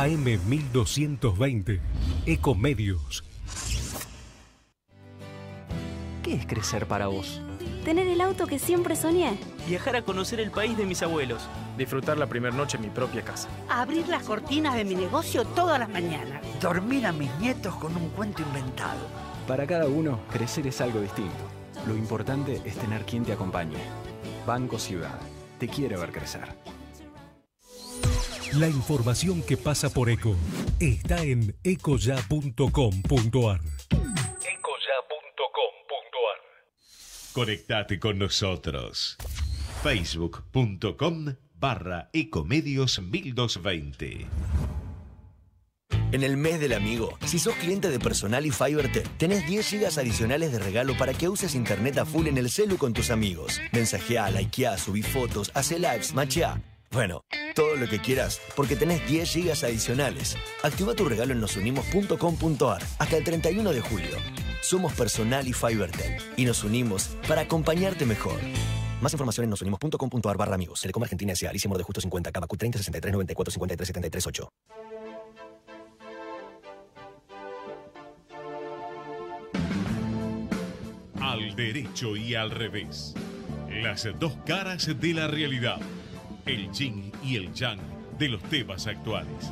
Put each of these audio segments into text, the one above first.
AM1220. Ecomedios. ¿Qué es crecer para vos? Tener el auto que siempre soñé. Viajar a conocer el país de mis abuelos. Disfrutar la primera noche en mi propia casa. Abrir las cortinas de mi negocio todas las mañanas. Dormir a mis nietos con un cuento inventado. Para cada uno, crecer es algo distinto. Lo importante es tener quien te acompañe. Banco Ciudad. Te quiere ver crecer. La información que pasa por ECO está en ecoya.com.ar. Ecoya.com.ar. Conectate con nosotros. Facebook.com barra Ecomedios 1220. En el mes del amigo, si sos cliente de Personal y Fiverr, tenés 10 GB adicionales de regalo para que uses internet a full en el celu con tus amigos. Mensajea, likea, subí fotos, hace lives, machea. Bueno, todo lo que quieras, porque tenés 10 gigas adicionales. Activa tu regalo en nosunimos.com.ar hasta el 31 de julio. Somos Personal y Fibertel y nos unimos para acompañarte mejor. Más información en nosunimos.com.ar barra amigos. Telecom Argentina S.A. Alicia de Justo 50, Cabacu 30 63 94 Al derecho y al revés. Las dos caras de la realidad el yin y el yang de los temas actuales.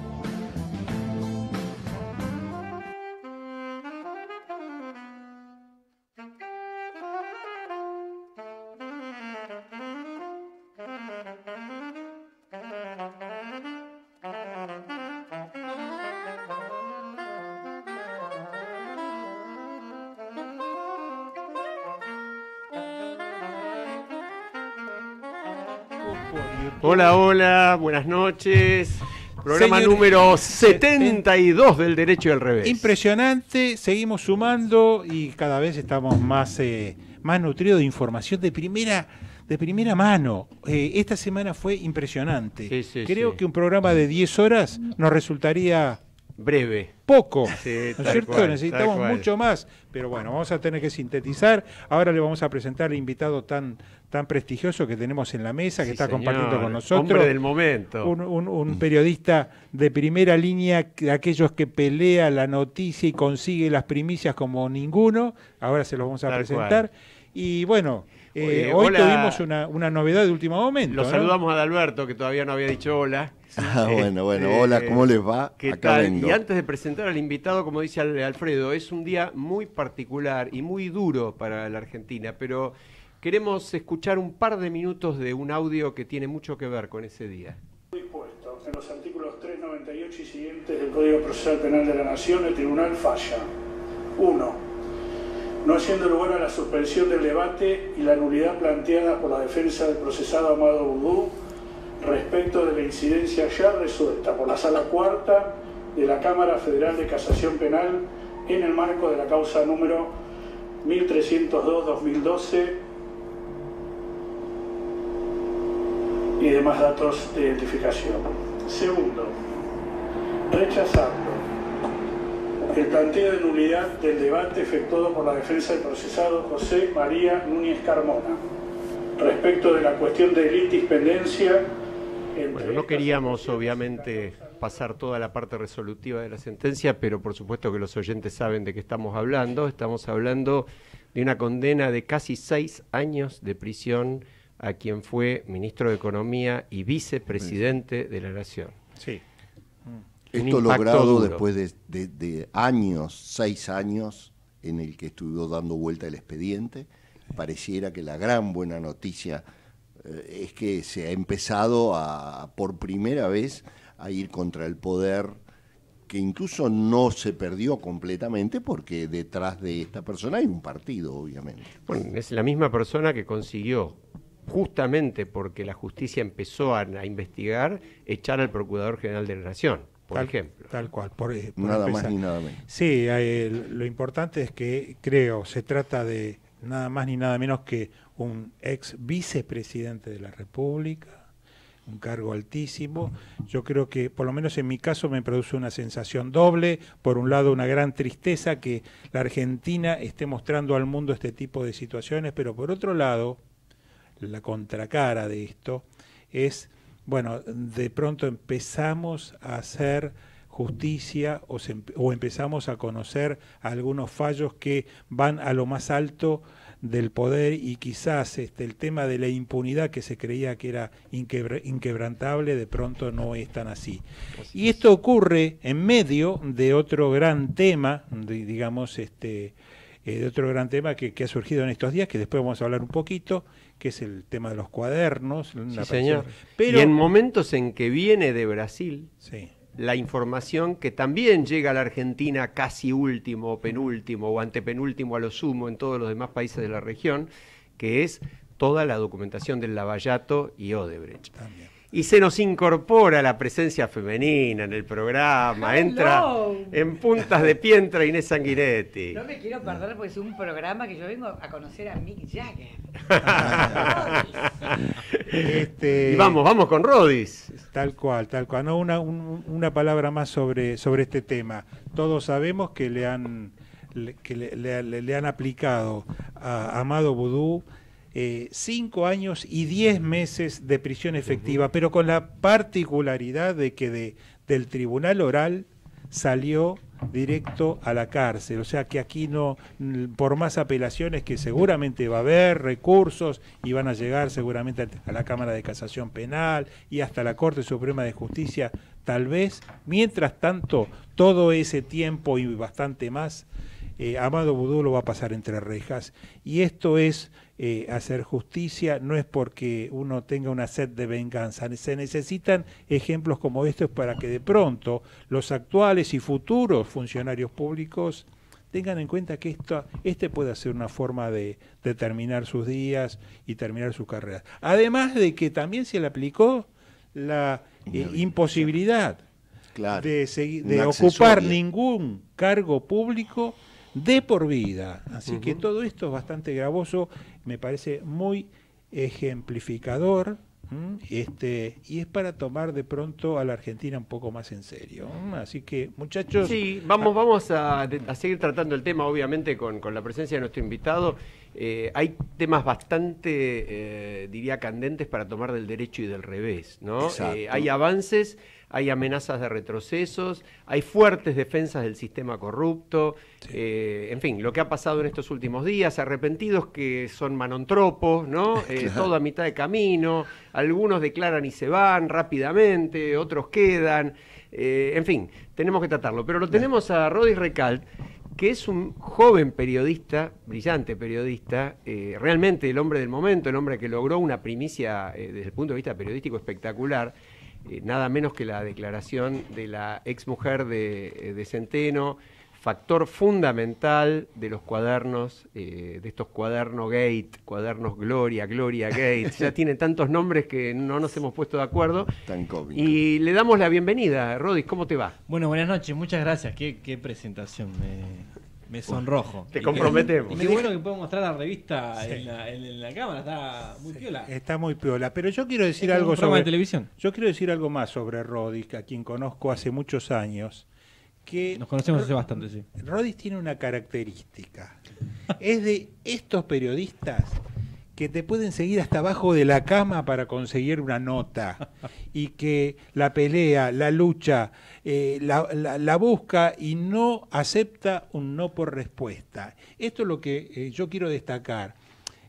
Hola, hola, buenas noches. Programa número 72 del Derecho y al Revés. Impresionante, seguimos sumando y cada vez estamos más, eh, más nutridos de información de primera, de primera mano. Eh, esta semana fue impresionante. Creo que un programa de 10 horas nos resultaría breve. Poco, ¿no es cierto? Necesitamos mucho más, pero bueno, vamos a tener que sintetizar. Ahora le vamos a presentar al invitado tan, tan prestigioso que tenemos en la mesa, que está compartiendo con nosotros. Hombre del momento. Un, periodista de primera línea, de aquellos que pelea la noticia y consigue las primicias como ninguno. Ahora se los vamos a presentar. Y bueno, eh, eh, hoy tuvimos una, novedad de último momento. Lo saludamos a Alberto, que todavía no había dicho hola. Ah, bueno, bueno, eh, hola, ¿cómo les va? ¿Qué tal? Y antes de presentar al invitado, como dice Alfredo, es un día muy particular y muy duro para la Argentina, pero queremos escuchar un par de minutos de un audio que tiene mucho que ver con ese día. Dispuesto, en los artículos 398 y siguientes del Código Procesal Penal de la Nación, el tribunal falla. Uno no haciendo lugar a la suspensión del debate y la nulidad planteada por la defensa del procesado Amado Boudou respecto de la incidencia ya resuelta por la Sala Cuarta de la Cámara Federal de Casación Penal en el marco de la causa número 1302-2012 y demás datos de identificación. Segundo, rechazarlo el planteo de nulidad del debate efectuado por la defensa del procesado José María Núñez Carmona respecto de la cuestión de litispendencia. Bueno, no queríamos obviamente pasar toda la parte resolutiva de la sentencia, pero por supuesto que los oyentes saben de qué estamos hablando. Estamos hablando de una condena de casi seis años de prisión a quien fue ministro de Economía y vicepresidente de la Nación. Sí. Esto logrado después de, años, seis años, en el que estuvo dando vuelta el expediente. Pareciera que la gran buena noticia eh, es que se ha empezado a, por primera vez a ir contra el poder que incluso no se perdió completamente porque detrás de esta persona hay un partido, obviamente. Bueno, es la misma persona que consiguió, justamente porque la justicia empezó a investigar, echar al Procurador General de la Nación por ejemplo. Tal cual, por, eh, Nada más ni nada menos. Sí, eh, lo importante es que creo, se trata de nada más ni nada menos que un ex vicepresidente de la República, un cargo altísimo. Yo creo que, por lo menos en mi caso, me produce una sensación doble. Por un lado, una gran tristeza que la Argentina esté mostrando al mundo este tipo de situaciones, pero por otro lado, la contracara de esto es bueno, de pronto empezamos a hacer justicia o, empezamos a conocer algunos fallos que van a lo más alto del poder y quizás este, el tema de la impunidad que se creía que era inquebrantable, de pronto no es tan así. Y esto ocurre en medio de otro gran tema, digamos, este, eh, de otro gran tema que ha surgido en estos días, que después vamos a hablar un poquito, que es el tema de los cuadernos. Sí, señor. Pero, y en momentos en que viene de Brasil, la información que también llega a la Argentina casi último, penúltimo o antepenúltimo a lo sumo en todos los demás países de la región, que es toda la documentación del Lavallato y Odebrecht. También y se nos incorpora la presencia femenina en el programa. Entra en puntas de pientra Inés Sanguinetti. No me quiero perder porque es un programa que yo vengo a conocer a Mick Jagger. Este, este, y vamos, vamos con Rodis. Tal cual, tal cual. No, una, palabra más sobre, sobre este tema. Todos sabemos que le han le, han aplicado a Amado Vudú eh, cinco años y diez meses de prisión efectiva, pero con la particularidad de que del tribunal oral salió directo a la cárcel. O sea que aquí no, por más apelaciones que seguramente va a haber, recursos, y van a llegar seguramente a la Cámara de Casación Penal y hasta la Corte Suprema de Justicia, tal vez, mientras tanto, todo ese tiempo y bastante más, eh, Amado Budú lo va a pasar entre rejas. Y esto es eh, hacer justicia, no es porque uno tenga una sed de venganza. Se necesitan ejemplos como estos para que de pronto los actuales y futuros funcionarios públicos tengan en cuenta que esto, este puede ser una forma de, terminar sus días y terminar su carrera. Además de que también se le aplicó la eh, imposibilidad de, de ocupar ningún cargo público de por vida. Así que todo esto es bastante gravoso me parece muy ejemplificador mm. este, y es para tomar de pronto a la Argentina un poco más en serio. Mm. Así que, muchachos. Sí, vamos, vamos a, seguir tratando el tema, obviamente, con, la presencia de nuestro invitado. Eh, hay temas bastante, eh, diría, candentes para tomar del derecho y del revés, ¿no? Eh, hay avances hay amenazas de retrocesos, hay fuertes defensas del sistema corrupto, eh, en fin, lo que ha pasado en estos últimos días, arrepentidos que son manontropos, ¿no? Eh, todo a mitad de camino, algunos declaran y se van rápidamente, otros quedan, eh, en fin, tenemos que tratarlo. Pero lo tenemos a Rodis Recalt, que es un joven periodista, brillante periodista, realmente el hombre del momento, el hombre que logró una primicia desde el punto de vista periodístico espectacular, eh, nada menos que la declaración de la exmujer de, eh, de Centeno, factor fundamental de los cuadernos, eh, de estos cuadernos Gate, cuadernos Gloria, Gloria Gate, ya tiene tantos nombres que no nos hemos puesto de acuerdo. Tan cómico. Y le damos la bienvenida, Rodis, ¿cómo te va? Bueno, buenas noches, muchas gracias, qué, qué presentación. Me me sonrojo. Te comprometemos. Y qué bueno que puedo mostrar la revista en, la, cámara, está muy piola. Está muy piola, pero yo quiero decir algo sobre... Yo quiero decir algo más sobre Rodis, a quien conozco hace muchos años. Que Nos conocemos hace bastante, sí. Rodis tiene una característica. es de estos periodistas que te pueden seguir hasta abajo de la cama para conseguir una nota y que la pelea, la lucha, eh, la, busca y no acepta un no por respuesta. Esto es lo que eh, yo quiero destacar,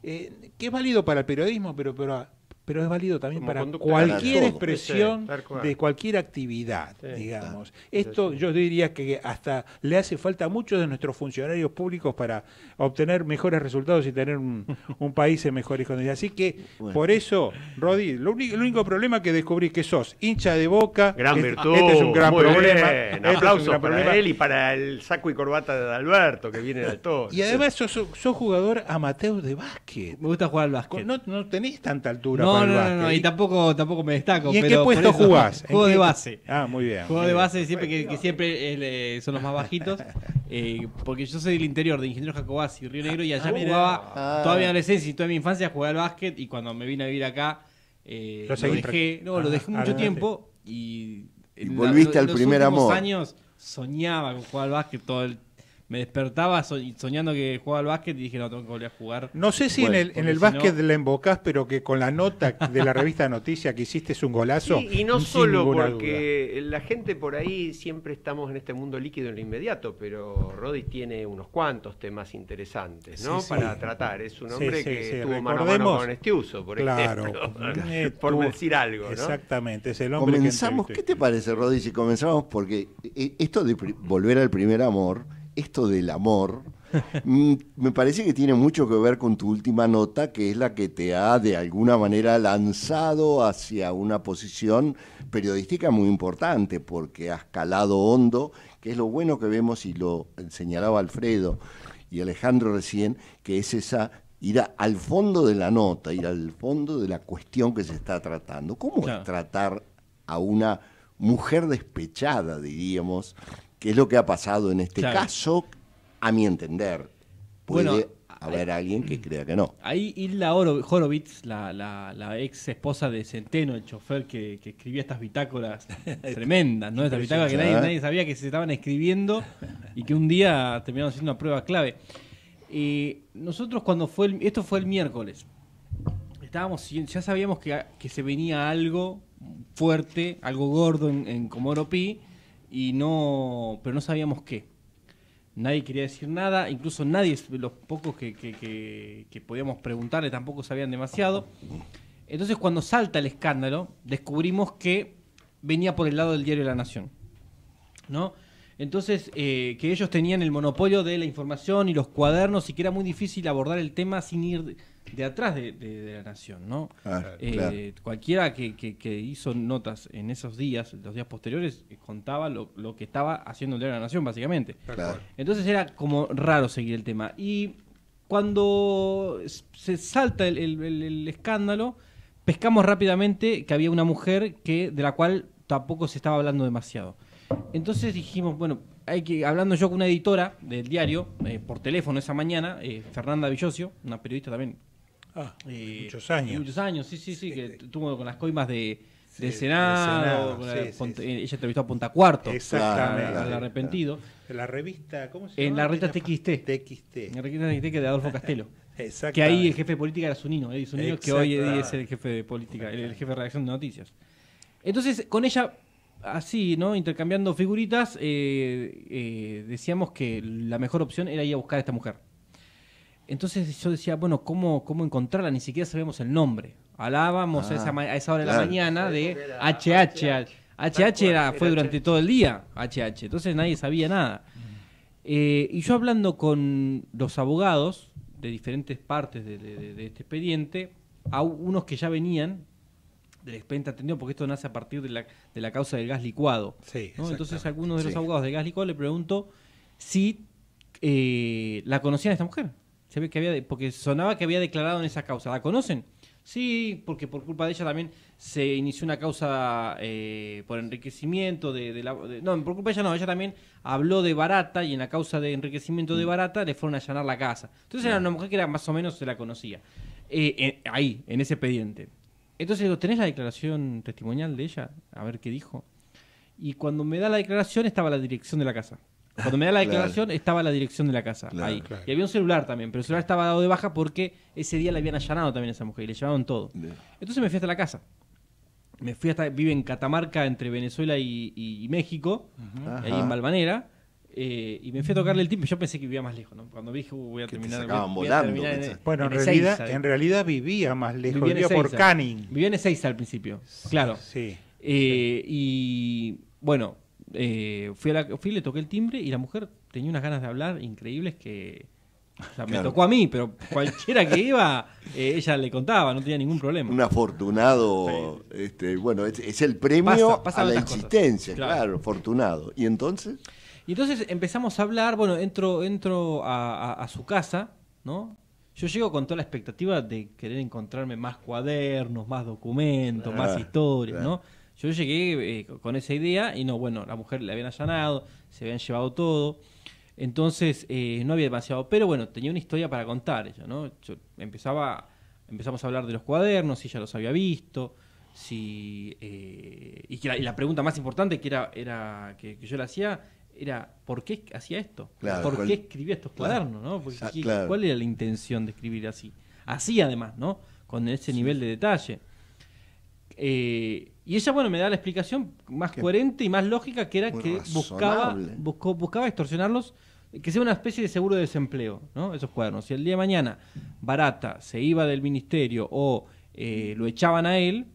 eh, que es válido para el periodismo, pero, pero pero es válido también para cualquier expresión de cualquier actividad, digamos. Esto yo diría que hasta le hace falta a muchos de nuestros funcionarios públicos para obtener mejores resultados y tener un, país en mejores condiciones. Así que por eso, Rodi, lo único, el único problema que descubrí que sos hincha de boca. Gran este, es un gran problema. Este Aplausos para él y para el saco y corbata de Alberto que viene de todos. Y además sos, sos, jugador amateur de básquet. Me gusta jugar al básquet. No, no tenés tanta altura no, no, no, y tampoco, tampoco me destaco. en qué puesto jugás? Juego de base. Ah, muy bien. Juego de base siempre que, siempre eh, son los más bajitos. Eh, porque yo soy del interior, de Ingeniero Jacobás y Río Negro, y allá ah, jugaba ah. toda mi adolescencia y toda mi infancia jugaba al básquet, y cuando me vine a vivir acá, eh, lo, dejé, no, lo ah, dejé mucho tiempo, y, volviste al primer amor. años soñaba con jugar al básquet todo el me despertaba soñando que jugaba al básquet y dije, no, tengo que volver a jugar. No sé si en el, básquet le la embocás, pero que con la nota de la revista Noticia que hiciste es un golazo. y no solo porque la gente por ahí siempre estamos en este mundo líquido en lo inmediato, pero Roddy tiene unos cuantos temas interesantes ¿no? para tratar. Es un hombre que estuvo mano a mano con por claro, por decir algo. Exactamente, es el hombre comenzamos, ¿Qué te parece, Roddy, si comenzamos? Porque eh, esto de volver al primer amor esto del amor, mm, me parece que tiene mucho que ver con tu última nota, que es la que te ha de alguna manera lanzado hacia una posición periodística muy importante, porque has calado hondo, que es lo bueno que vemos, y lo señalaba Alfredo y Alejandro recién, que es esa ir al fondo de la nota, ir al fondo de la cuestión que se está tratando. ¿Cómo tratar a una mujer despechada, diríamos, qué es lo que ha pasado en este caso, a mi entender. Puede haber eh, alguien que mm, crea que no. Ahí Hilda Horowitz, la, ex esposa de Centeno, el chofer que, escribía estas bitácoras tremendas, ¿no? Estas bitácoras que nadie, sabía que se estaban escribiendo ¿eh? y que un día terminaron siendo una prueba clave. Eh, nosotros cuando fue el, esto fue el miércoles, estábamos ya sabíamos que, se venía algo fuerte, algo gordo en, en y no, pero no sabíamos qué. Nadie quería decir nada, incluso nadie, los pocos que, podíamos preguntarle tampoco sabían demasiado. Entonces cuando salta el escándalo, descubrimos que venía por el lado del diario La Nación. ¿No? Entonces, eh, que ellos tenían el monopolio de la información y los cuadernos y que era muy difícil abordar el tema sin ir de atrás de, la nación, ¿no? Ah, eh, cualquiera que, hizo notas en esos días, los días posteriores, eh, contaba lo, que estaba haciendo el diario de la nación, básicamente. Entonces era como raro seguir el tema. Y cuando se salta el, escándalo, pescamos rápidamente que había una mujer que de la cual tampoco se estaba hablando demasiado. Entonces dijimos, bueno, hay que hablando yo con una editora del diario eh, por teléfono esa mañana, Fernanda Villosio, una periodista también Ah, muchos años. Muchos años, sí, sí, sí, que tuvo con las coimas de, Senado. ella entrevistó a Punta Cuarto. Exactamente. Al arrepentido. En la revista, ¿cómo se llama? En la revista TXT. TXT. En la revista TXT de Adolfo Castelo. Que ahí el jefe de política era Zunino, Eddie Sunino, que hoy es el jefe de política, el, jefe de redacción de noticias. Entonces, con ella así, ¿no? Intercambiando figuritas, eh, eh, decíamos que la mejor opción era ir a buscar a esta mujer. Entonces yo decía, bueno, ¿cómo, cómo encontrarla? Ni siquiera sabíamos el nombre. Hablábamos a, esa ah, hora de la mañana de HH. HH era, fue durante todo el día, HH. Entonces nadie sabía nada. Eh, y yo hablando con los abogados de diferentes partes de, este expediente, a unos que ya venían del expediente atendido, porque esto nace a partir de la, causa del gas licuado. Sí, a Entonces algunos de los abogados de gas licuado le pregunto si eh, la conocían a esta mujer ve que había porque sonaba que había declarado en esa causa. ¿La conocen? Sí, porque por culpa de ella también se inició una causa eh, por enriquecimiento de, la... no, por culpa de ella no, ella también habló de Barata y en la causa de enriquecimiento de mm. Barata le fueron a allanar la casa. Entonces era una mujer que más o menos se la conocía. Eh, eh, ahí, en ese expediente. Entonces ¿tenés la declaración testimonial de ella? A ver qué dijo. Y cuando me da la declaración estaba la dirección de la casa. Cuando me da la declaración estaba la dirección de la casa ahí. Y había un celular también, pero el celular estaba dado de baja porque ese día la habían allanado también a esa mujer y le llevaban todo. Entonces me fui hasta la casa. Me fui hasta, vive en Catamarca entre Venezuela y, México, ahí en Balvanera. Eh, y me fui a tocarle el timbre. Yo pensé que vivía más lejos. ¿no? Cuando dije, voy a terminar. volando. en, bueno, en, realidad, vivía más lejos. Vivía, por Canning. Vivía en Ezeiza al principio. Claro. sí. Eh, y bueno, eh, fui, a le toqué el timbre y la mujer tenía unas ganas de hablar increíbles que... me tocó a mí, pero cualquiera que iba, eh, ella le contaba, no tenía ningún problema. Un afortunado, este, bueno, es, el premio a la existencia, claro. afortunado. ¿Y entonces? Y entonces empezamos a hablar, bueno, entro, entro a, su casa, ¿no? Yo llego con toda la expectativa de querer encontrarme más cuadernos, más documentos, más historias, ¿no? Yo llegué eh, con esa idea y no, bueno, la mujer le habían allanado, se habían llevado todo. Entonces eh, no había demasiado, pero bueno, tenía una historia para contar ella, ¿no? empezaba, empezamos a hablar de los cuadernos, si ella los había visto, si eh, y, la, pregunta más importante que era, era que, yo le hacía era ¿por qué hacía esto? ¿Por qué escribía estos cuadernos? ¿no? Porque, ah, ¿Cuál era la intención de escribir así? Así además, ¿no? Con ese nivel de detalle. Eh, y ella, bueno, me da la explicación más coherente y más lógica que era que buscaba, buscaba extorsionarlos, que sea una especie de seguro de desempleo, ¿no? Esos cuadernos. Si el día de mañana Barata se iba del ministerio o eh, lo echaban a él,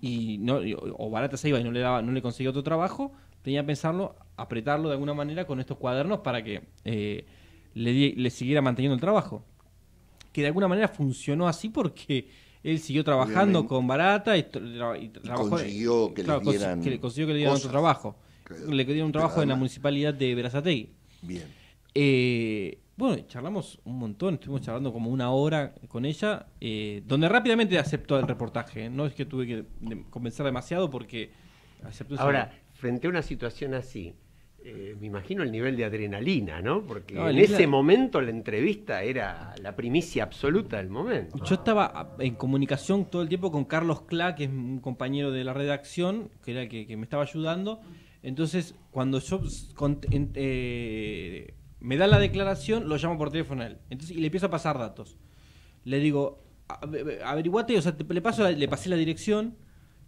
y no, o Barata se iba y no le, daba, no le conseguía otro trabajo, tenía que pensarlo, apretarlo de alguna manera con estos cuadernos para que eh, le siguiera manteniendo el trabajo. Que de alguna manera funcionó así porque él siguió trabajando con Barata y, consiguió que, le dieran consiguió que le dieran otro trabajo. Le dieron un trabajo en la municipalidad de Verazategui. Bien. Eh, bueno, charlamos un montón, estuvimos charlando como una hora con ella, eh, donde rápidamente aceptó el reportaje. ¿eh? No es que tuve que convencer demasiado porque aceptó. Ahora, frente a una situación así, eh, me imagino el nivel de adrenalina, ¿no? Porque en ese momento la entrevista era la primicia absoluta del momento. Yo estaba ah, en comunicación todo el tiempo con Carlos Cla, que es un compañero de la redacción, que era que, me estaba ayudando. Entonces, cuando yo eh, me da la declaración, lo llamo por teléfono a él. Entonces, y le empiezo a pasar datos. Le digo, averiguate, o sea, le pasé la dirección,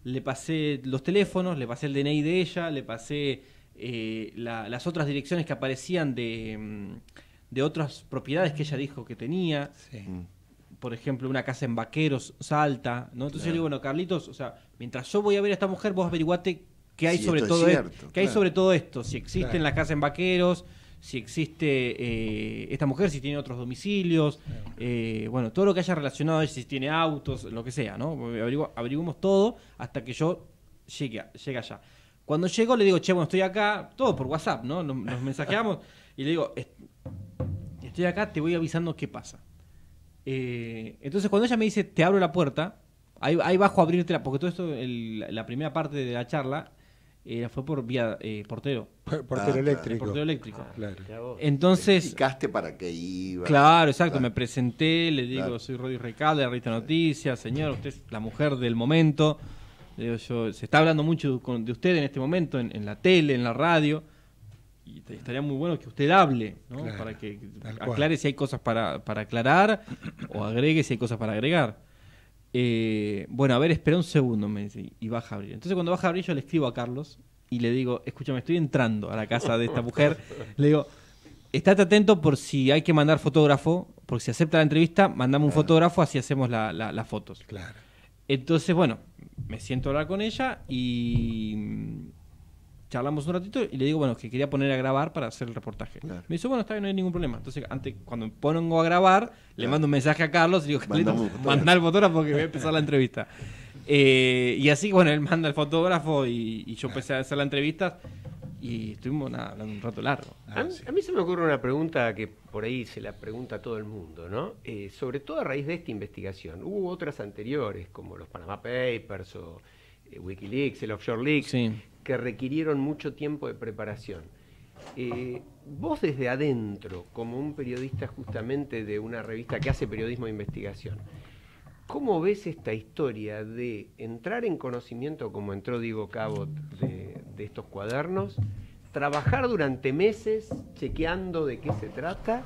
le pasé los teléfonos, le pasé el DNI de ella, le pasé eh, las otras direcciones que aparecían mm, de, otras propiedades que ella dijo que tenía. Mm. Por ejemplo, una casa en Vaqueros, Salta, ¿no? Entonces yo digo, bueno, Carlitos, o sea, mientras yo voy a ver a esta mujer, vos averiguate qué hay, sobre, todo esto, hay sobre todo esto, si existen la las casas en Vaqueros, si existe eh, esta mujer, si tiene otros domicilios, eh, bueno, todo lo que haya relacionado, si tiene autos, lo que sea, ¿no? Averiguamos todo hasta que yo llegue, llegue allá. Cuando llego le digo, che, bueno, estoy acá, todo por WhatsApp, ¿no? Nos, mensajeamos y le digo, estoy acá, te voy avisando qué pasa. Eh, entonces cuando ella me dice, te abro la puerta, ahí, bajo a abrirte la, porque todo esto, la primera parte de la charla, eh, fue por vía eh, portero. portero ah, eléctrico. Portero eléctrico. Ah, claro. Entonces. explicaste para qué iba. Claro, exacto. Me presenté, le digo, soy Rodri Recalde, de Noticias, señor, usted es la mujer del momento yo, se está hablando mucho de usted en este momento, en, la tele, en la radio, y estaría muy bueno que usted hable, ¿no? para que aclare si hay cosas para, aclarar o agregue si hay cosas para agregar. Eh, bueno, a ver, espera un segundo, me dice, y baja a abrir. Entonces cuando baja a abrir yo le escribo a Carlos y le digo, escúchame, estoy entrando a la casa de esta mujer. le digo, estate atento por si hay que mandar fotógrafo, porque si acepta la entrevista, mandame un fotógrafo, así hacemos la, las fotos. Claro. Entonces, bueno, me siento a hablar con ella y mm, charlamos un ratito y le digo, bueno, que quería poner a grabar para hacer el reportaje. Me dice, bueno, está bien, no hay ningún problema. Entonces, antes, cuando me pongo a grabar, le mando un mensaje a Carlos y digo, manda el fotógrafo porque voy a empezar la entrevista. Eh, y así, bueno, él manda el fotógrafo y yo empecé a hacer la entrevista y estuvimos hablando un rato largo. a, mí, se me ocurre una pregunta que por ahí se la pregunta a todo el mundo, ¿no? Eh, sobre todo a raíz de esta investigación. Hubo otras anteriores, como los Panama Papers o eh, Wikileaks, el Offshore Leaks, que requirieron mucho tiempo de preparación. Eh, vos desde adentro, como un periodista justamente de una revista que hace periodismo de investigación, ¿cómo ves esta historia de entrar en conocimiento, como entró Diego Cabot, de de estos cuadernos, trabajar durante meses chequeando de qué se trata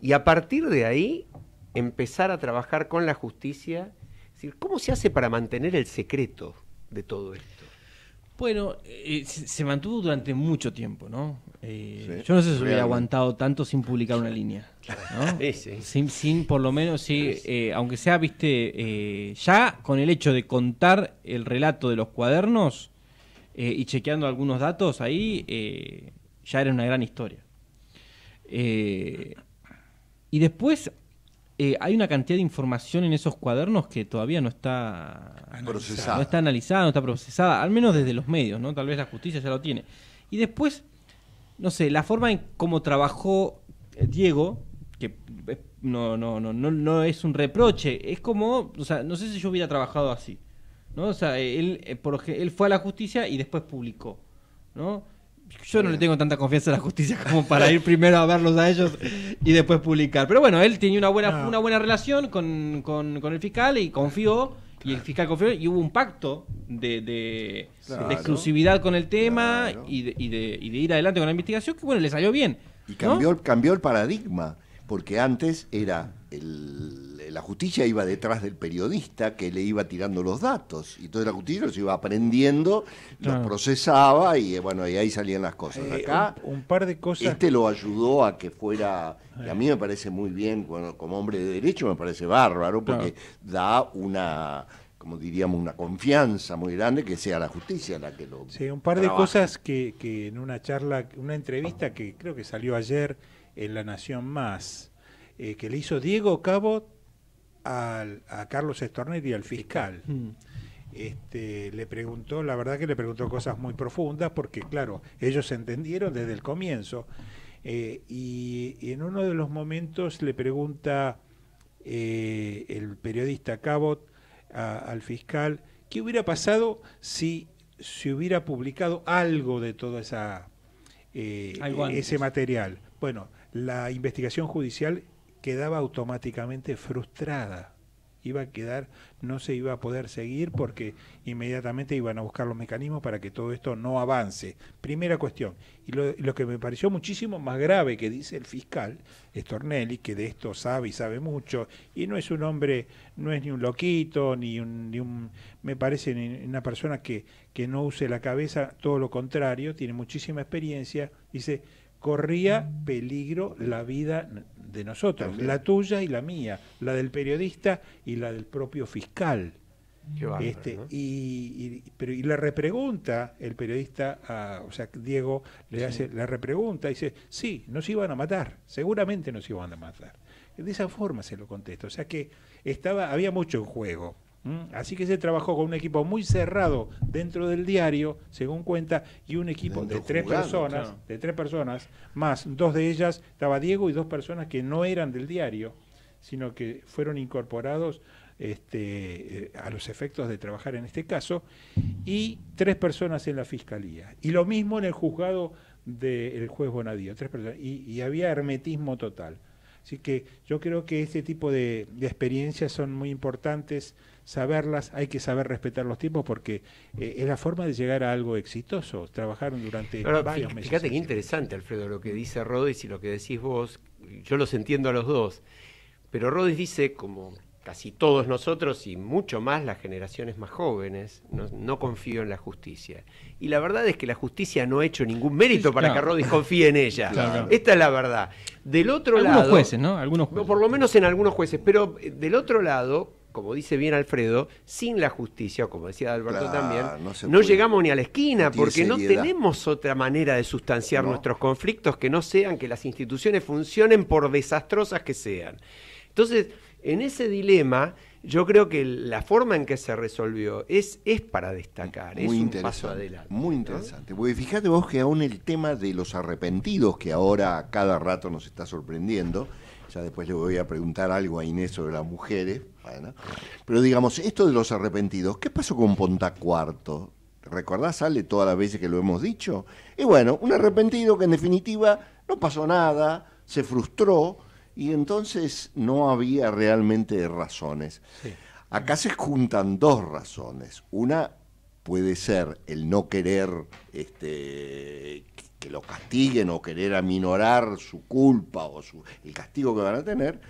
y a partir de ahí empezar a trabajar con la justicia. decir, ¿cómo se hace para mantener el secreto de todo esto? Bueno, eh, eh, se mantuvo durante mucho tiempo, ¿no? Eh, yo no sé si hubiera aguantado tanto sin publicar una línea, ¿no? sí, sí. Sin, por lo menos, sí, aunque sea, viste, ya con el hecho de contar el relato de los cuadernos, eh, y chequeando algunos datos ahí, eh, ya era una gran historia. Eh, y después hay una cantidad de información en esos cuadernos que todavía no está procesada. No está analizada, no está procesada, al menos desde los medios, ¿no? Tal vez la justicia ya lo tiene. Y después, no sé, la forma en cómo trabajó Diego, que no, no, no, no, no es un reproche, es como, o sea, no sé si yo hubiera trabajado así. ¿no? O sea, él, eh, él fue a la justicia y después publicó, ¿no? Yo no le tengo tanta confianza a la justicia como para ir primero a verlos a ellos y después publicar. Pero bueno, él tenía una buena, una buena relación con, el fiscal y confió. Y el fiscal confió y hubo un pacto de, exclusividad con el tema y, de, ir adelante con la investigación, que bueno, le salió bien. Y cambió, cambió el paradigma, porque antes era el eh, la justicia iba detrás del periodista que le iba tirando los datos. Y entonces la justicia los iba aprendiendo, los procesaba y eh, bueno, y ahí salían las cosas. Eh, Acá, un, par de cosas. Este lo ayudó a que fuera. Y a mí me parece muy bien, bueno, como hombre de derecho, me parece bárbaro, porque da una como diríamos, una confianza muy grande que sea la justicia la que lo. Sí, un par de cosas que, en una charla, una entrevista que creo que salió ayer en La Nación Más, que le hizo Diego Cabo a Carlos y al fiscal. Mm. Este, le preguntó, la verdad que le preguntó cosas muy profundas, porque claro, ellos entendieron desde el comienzo. Eh, y, en uno de los momentos le pregunta eh, el periodista Cabot al fiscal, ¿qué hubiera pasado si se hubiera publicado algo de todo esa, eh, ese material? Bueno, la investigación judicial quedaba automáticamente frustrada. Iba a quedar, no se iba a poder seguir porque inmediatamente iban a buscar los mecanismos para que todo esto no avance. Primera cuestión. Y lo, que me pareció muchísimo más grave que dice el fiscal Stornelli, que de esto sabe y sabe mucho, y no es un hombre, no es ni un loquito, ni un, ni un me parece una persona que, que no use la cabeza, todo lo contrario, tiene muchísima experiencia, dice corría peligro la vida de nosotros, la tuya y la mía, la del periodista y la del propio fiscal. Este, y, y, pero, y repregunta el periodista, o sea, Diego le hace la repregunta, y dice, sí, nos iban a matar, seguramente nos iban a matar. De esa forma se lo contesto, o sea que estaba, había mucho en juego. ¿Mm? Así que se trabajó con un equipo muy cerrado dentro del diario, según cuenta, y un equipo de tres personas, de tres personas, más dos de ellas estaba Diego y dos personas que no eran del diario, sino que fueron incorporados este, eh, a los efectos de trabajar en este caso, y tres personas en la fiscalía. Y lo mismo en el juzgado del juez Bonadío, tres personas, y, había hermetismo total. Así que yo creo que este tipo de experiencias son muy importantes saberlas, hay que saber respetar los tiempos porque eh, es la forma de llegar a algo exitoso. Trabajaron durante varios meses. Fíjate qué interesante, Alfredo, lo que dice Rodis y lo que decís vos. Yo los entiendo a los dos, pero Rodis dice, como casi todos nosotros y mucho más las generaciones más jóvenes, no, confío en la justicia. Y la verdad es que la justicia no ha hecho ningún mérito para que Rodis confíe en ella. Esta es la verdad. Del otro algunos lado... Algunos jueces, ¿no? Algunos Por lo menos en algunos jueces. Pero eh, del otro lado, como dice bien Alfredo, sin la justicia, como decía Alberto también, no, llegamos ni a la esquina, porque no tenemos otra manera de sustanciar nuestros conflictos que no sean que las instituciones funcionen por desastrosas que sean. Entonces, en ese dilema, yo creo que la forma en que se resolvió es, es para destacar, es un paso adelante. Muy interesante, porque fíjate vos que aún el tema de los arrepentidos, que ahora cada rato nos está sorprendiendo, ya después le voy a preguntar algo a Inés sobre las mujeres, bueno. pero digamos, esto de los arrepentidos, ¿qué pasó con Ponta Cuarto? ¿Recordás, sale todas las veces que lo hemos dicho? Y bueno, un arrepentido que en definitiva no pasó nada, se frustró y entonces no había realmente razones. Acá se juntan dos razones. Una puede ser el no querer este, que lo castiguen o querer aminorar su culpa o el castigo que van a tener,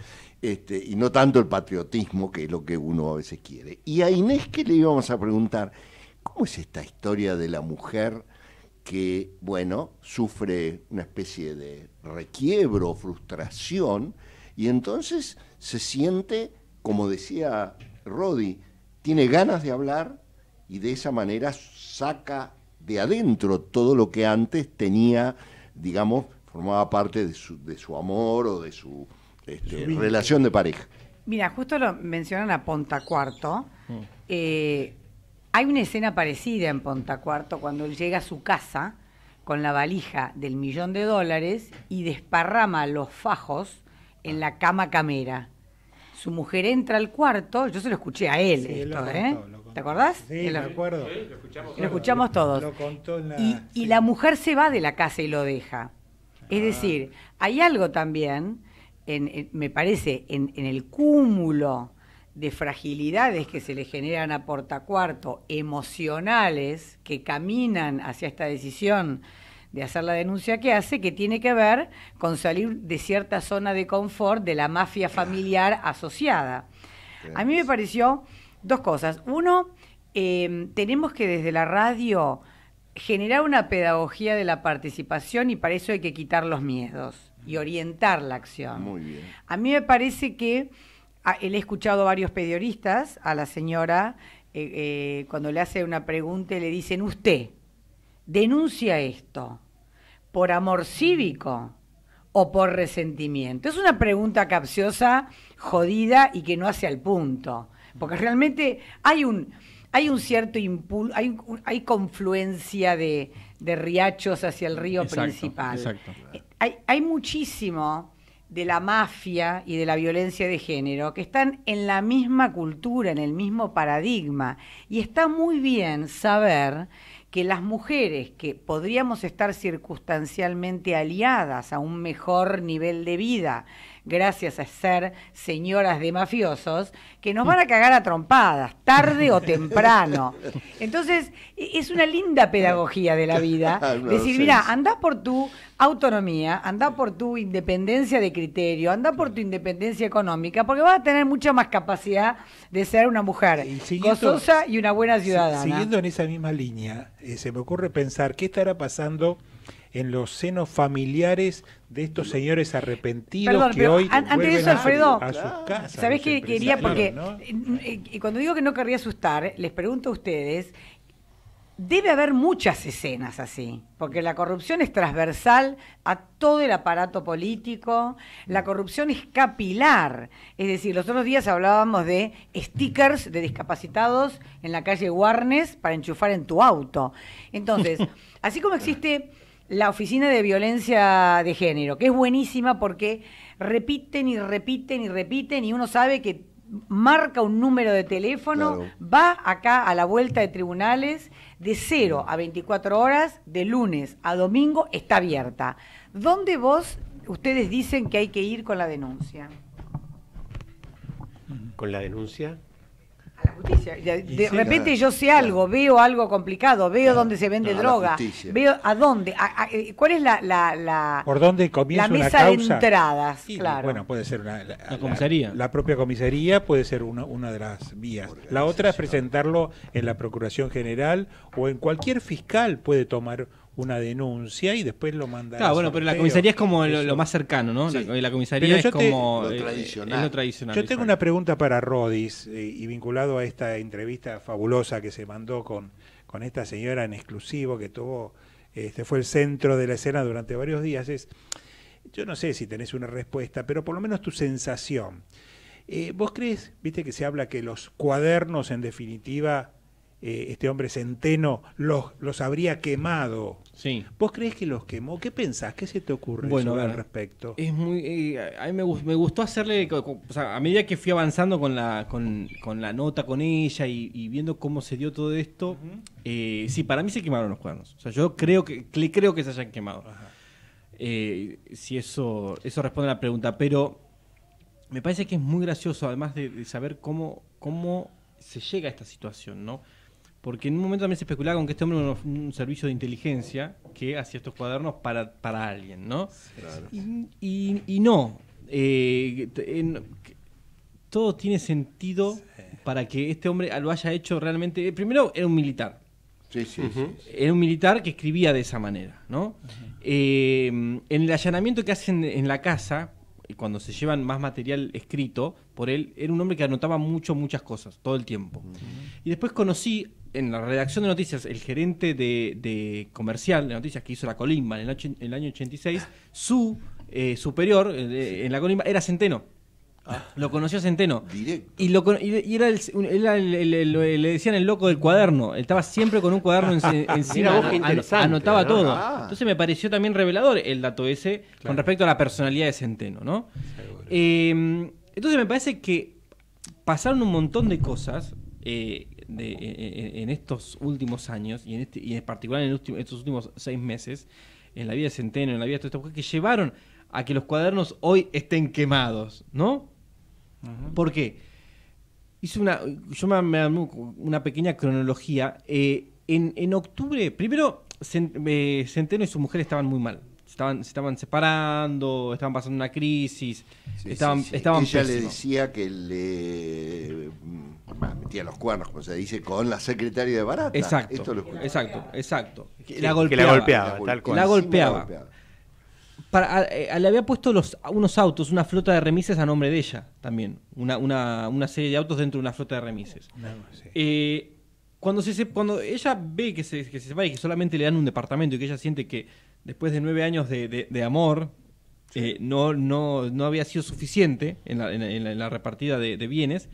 este, y no tanto el patriotismo, que es lo que uno a veces quiere. Y a Inés que le íbamos a preguntar, ¿cómo es esta historia de la mujer que, bueno, sufre una especie de requiebro, frustración, y entonces se siente, como decía Rodi, tiene ganas de hablar y de esa manera saca de adentro todo lo que antes tenía, digamos, formaba parte de su, amor o de su este, relación de pareja. Mira, justo lo mencionan a Ponta Cuarto. Mm. Eh, hay una escena parecida en Ponta Cuarto cuando él llega a su casa con la valija del millón de dólares y desparrama los fajos en la cama camera. Su mujer entra al cuarto, yo se lo escuché a él esto, ¿eh? ¿Te acordás? Sí, lo, me lo escuchamos, todos. Y, la mujer se va de la casa y lo deja. Es ah. decir, hay algo también, me parece, en, en el cúmulo de fragilidades que se le generan a Portacuarto, emocionales, que caminan hacia esta decisión de hacer la denuncia que hace, que tiene que ver con salir de cierta zona de confort de la mafia familiar asociada. A mí me pareció dos cosas. Uno, em, tenemos que desde la radio generar una pedagogía de la participación y para eso hay que quitar los miedos y orientar la acción. Muy bien. A mí me parece que él ah, he escuchado varios periodistas, a la señora, eh, eh, cuando le hace una pregunta y le dicen, usted denuncia esto por amor cívico o por resentimiento. Es una pregunta capciosa, jodida y que no hace al punto porque realmente hay un, hay un cierto impulso, hay, confluencia de, riachos hacia el río principal. Eh, hay, hay muchísimo de la mafia y de la violencia de género que están en la misma cultura, en el mismo paradigma. Y está muy bien saber que las mujeres que podríamos estar circunstancialmente aliadas a un mejor nivel de vida, gracias a ser señoras de mafiosos, que nos van a cagar a trompadas, tarde o temprano. Entonces, e-, es una linda pedagogía de la vida. Decir, mira, anda por tu autonomía, anda por tu independencia de criterio, anda por tu independencia económica, porque vas a tener mucha más capacidad de ser una mujer gozosa y una buena ciudadana. Siguiendo en esa misma línea, eh, se me ocurre pensar qué estará pasando en los senos familiares de estos señores arrepentidos que hoy antes de eso, Alfredo, a, qué quería? Porque eh, eh, eh, cuando digo que no querría asustar, les pregunto a ustedes, debe haber muchas escenas así, porque la corrupción es transversal a todo el aparato político, la corrupción es capilar, es decir, los otros días hablábamos de stickers de discapacitados en la calle Warnes para enchufar en tu auto. Entonces, así como existe la Oficina de Violencia de Género, que es buenísima porque repiten y repiten y repiten y uno sabe que marca un número de teléfono, va acá a la vuelta de tribunales de 0 a 24 horas, de lunes a domingo, está abierta. ¿Dónde vos, ustedes dicen que hay que ir con la denuncia? ¿Con la denuncia? justicia. De, repente yo sé algo, veo algo complicado, veo dónde se vende droga, veo a dónde, eh, cuál es la, la, por dónde comienza la mesa de entradas, claro. Bueno, puede ser la, comisaría, la, propia comisaría puede ser una, una de las vías. La otra es presentarlo en la procuración general o en cualquier fiscal puede tomar una denuncia y después lo mandas Claro, bueno, pero la comisaría es como lo, más cercano, ¿no? La, comisaría es como lo eh, tradicional. tradicional. Yo tengo una pregunta para Rodis eh, y vinculado a esta entrevista fabulosa que se mandó con, con esta señora en exclusivo que tuvo, este fue el centro de la escena durante varios días. Es, yo no sé si tenés una respuesta, pero por lo menos tu sensación. Eh, ¿Vos crees, viste que se habla que los cuadernos en definitiva este hombre Centeno los, los habría quemado ¿Vos crees que los quemó? ¿Qué pensás? ¿Qué se te ocurre bueno, al respecto? Es muy, eh, a mí me, gustó hacerle, o sea, a medida que fui avanzando con la, con, la nota con ella y, viendo cómo se dio todo esto, eh, sí, para mí se quemaron los cuernos. O sea, yo creo que, creo que se hayan quemado. Eh, si eso, eso responde a la pregunta, pero me parece que es muy gracioso, además de, saber cómo, cómo se llega a esta situación, ¿no? Porque en un momento también se especulaba con que este hombre era un, servicio de inteligencia que hacía estos cuadernos para, para alguien, ¿no? Y, no. Eh, todo tiene sentido para que este hombre lo haya hecho realmente. Eh, primero, era un militar. Sí, sí, Era un militar que escribía de esa manera, ¿no? Eh, en el allanamiento que hacen en la casa, cuando se llevan más material escrito por él, era un hombre que anotaba mucho, muchas cosas, todo el tiempo. Y después conocí en la redacción de noticias, el gerente de, comercial de noticias que hizo la colimba en el, año 86, su eh, superior eh, en la colimba era Centeno. Ah. lo conoció Centeno. Y, le decían el loco del cuaderno. Él estaba siempre con un cuaderno encima. anotaba todo. Ah. Entonces me pareció también revelador el dato ese con respecto a la personalidad de Centeno. ¿no? Em, entonces me parece que pasaron un montón de cosas eh, eh, eh, en, estos últimos años, y en, este, en particular en estos últimos seis meses, en la vida de Centeno, en la vida de todas estas que llevaron a que los cuadernos hoy estén quemados, ¿no? porque ¿Por una, yo me, me una pequeña cronología. Eh, en, en octubre, primero, Centeno y su mujer estaban muy mal estaban, se estaban separando, estaban pasando una crisis, estaban, sí, Ella le decía que le mm, metía los cuernos, como se dice, con la secretaria de Barata. Exacto, Esto lo exacto, exacto. Que la golpeaba. la golpeaba, La golpeaba. Para, eh, le había puesto los, unos autos, una flota de remises a nombre de ella también. Una, una, serie de autos dentro de una flota de remises. Eh, cuando, se, cuando ella ve que se, que se separa y que solamente le dan un departamento y que ella siente que después de nueve años de, amor, eh, no, no, había sido suficiente en la, repartida de, bienes,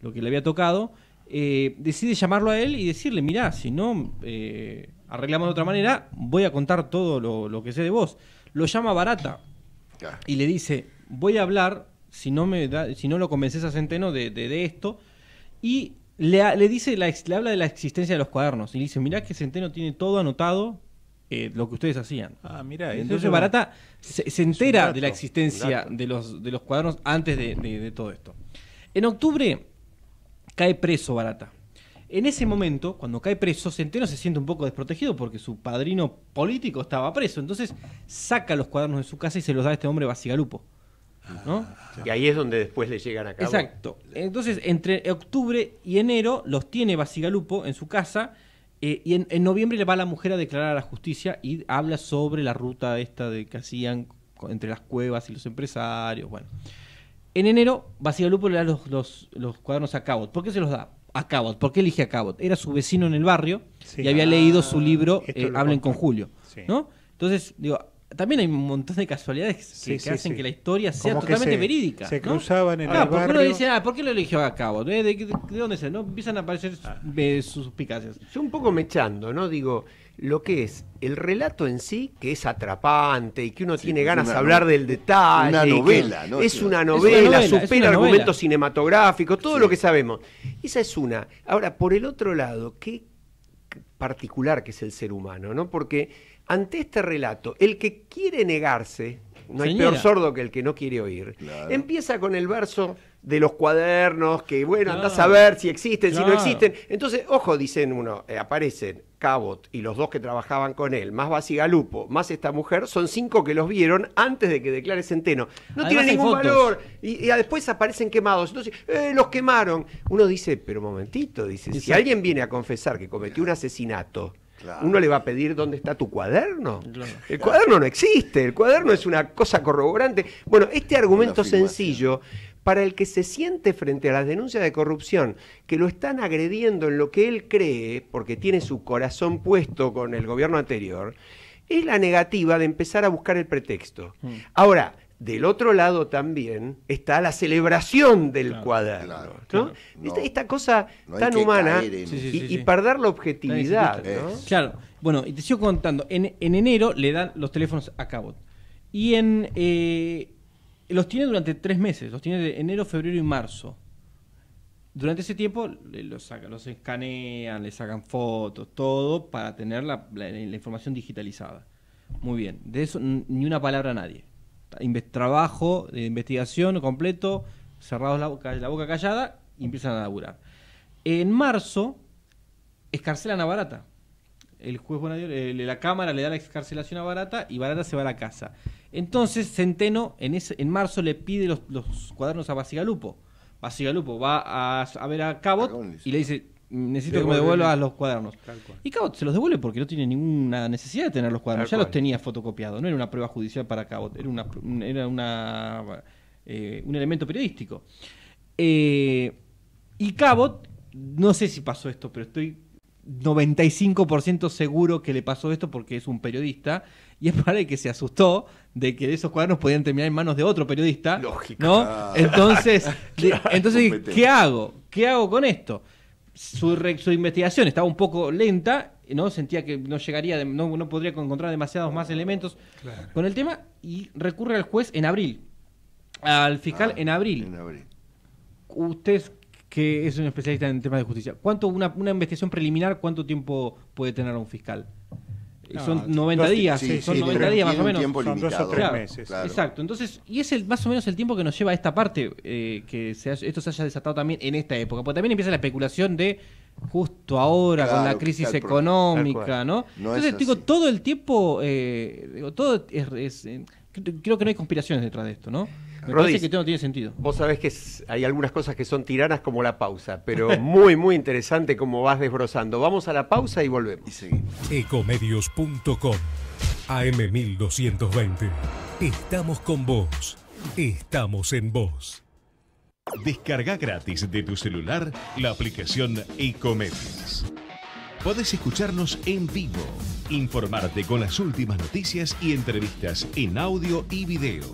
lo que le había tocado, eh, decide llamarlo a él y decirle, mirá, si no eh, arreglamos de otra manera, voy a contar todo lo, que sé de vos. Lo llama Barata y le dice, voy a hablar, si no, me si no lo convences a Centeno de, esto, y le, dice, le habla de la existencia de los cuadernos y le dice, mirá que Centeno tiene todo anotado eh, lo que ustedes hacían. Ah, mira, entonces Barata se, entera de la existencia de los, de los cuadernos antes de, todo esto. En octubre cae preso Barata. En ese momento, cuando cae preso, Centeno se siente un poco desprotegido porque su padrino político estaba preso. Entonces saca los cuadernos de su casa y se los da a este hombre Basigalupo. ¿no? Y ahí es donde después le llegan a cabo. Exacto. Entonces, entre octubre y enero los tiene Basigalupo en su casa eh, y en, noviembre le va la mujer a declarar a la justicia y habla sobre la ruta esta de que hacían entre las cuevas y los empresarios. Bueno. En enero, Basigalupo le da los, los, cuadernos a Cabot. ¿Por qué se los da? A Cabot. ¿Por qué elige a Cabot? Era su vecino en el barrio y había leído su ah, libro eh, Hablen con Julio. ¿no? Entonces, digo, también hay un montón de casualidades que, hacen que la historia sea totalmente verídica. Se cruzaban en ah, el barrio. Uno dice, ah, ¿por qué lo eligió a Cabo? ¿De, dónde se? Empiezan a aparecer ah. sus suspicacias. Yo un poco mechando, ¿no? Digo, lo que es el relato en sí, que es atrapante y que uno tiene pues, ganas de hablar del detalle. Una novela, ¿no? Es una novela, es una novela supera argumentos cinematográficos, todo lo que sabemos. Esa es una. Ahora, por el otro lado, qué particular que es el ser humano, ¿no? Porque ante este relato, el que quiere negarse, no hay peor sordo que el que no quiere oír, empieza con el verso de los cuadernos, que bueno, andás a ver si existen, si no existen. Entonces, ojo, dicen uno, eh, aparecen Cabot y los dos que trabajaban con él, más Basigalupo, más esta mujer, son cinco que los vieron antes de que declare Centeno. No tiene ningún valor. Y, después aparecen quemados. Entonces, eh, los quemaron. Uno dice, pero momentito, dice, si alguien viene a confesar que cometió un asesinato, uno le va a pedir dónde está tu cuaderno. El cuaderno no existe, el cuaderno es una cosa corroborante. Bueno, este argumento sencillo para el que se siente frente a las denuncias de corrupción, que lo están agrediendo en lo que él cree, porque tiene su corazón puesto con el gobierno anterior, es la negativa de empezar a buscar el pretexto. Mm. Ahora, del otro lado también está la celebración del cuaderno. esta, cosa tan humana y, perder la objetividad. Claro, bueno, y te sigo contando, en, enero le dan los teléfonos a Cabot y en eh, los tiene durante tres meses, los tiene de enero, febrero y marzo. Durante ese tiempo los, los escanean, le sacan fotos, todo para tener la, la información digitalizada. Muy bien, de eso ni una palabra a nadie trabajo de investigación completo, cerrados la boca, la boca callada y empiezan a laburar. En marzo, escarcelan a Barata. El juez eh, la Cámara le da la excarcelación a Barata y Barata se va a la casa. Entonces Centeno en, en marzo le pide los, cuadernos a Basigalupo. Basigalupo va a, a ver a Cabot y le dice, necesito que me devuelvas los cuadernos. Y Cabot se los devuelve porque no tiene ninguna necesidad de tener los cuadernos. ya los tenía fotocopiados. No era una prueba judicial para Cabot, era, era una, eh, un elemento periodístico. Eh, y Cabot, no sé si pasó esto, pero estoy 95% seguro que le pasó esto porque es un periodista y es para que se asustó de que esos cuadernos podían terminar en manos de otro periodista. Lógico. Entonces, entonces ¿qué hago? ¿Qué hago con esto? su, investigación estaba un poco lenta, ¿no? Sentía que no llegaría, no, no, podría encontrar demasiados más elementos con el tema y recurre al juez en abril, al fiscal ah, en abril. En Usted que es un especialista en temas de justicia, ¿cuánto una, una investigación preliminar, cuánto tiempo puede tener un fiscal? son 90 días, son 90 días más o menos. son o meses. Exacto, entonces, y es el, más o menos el tiempo que nos lleva a esta parte, eh, que se, esto se haya desatado también en esta época, porque también empieza la especulación de justo ahora con la crisis económica, ¿no? entonces, digo, todo el tiempo, eh, digo, todo es, eh, creo que no hay conspiraciones detrás de esto, ¿no? que no tiene sentido. Vos sabés que hay algunas cosas que son tiranas como la pausa, pero muy, muy interesante como vas desbrozando. Vamos a la pausa y volvemos. Ecomedios.com AM1220. Estamos con vos. Estamos en vos. Descarga gratis de tu celular la aplicación Ecomedios. Podés escucharnos en vivo, informarte con las últimas noticias y entrevistas en audio y video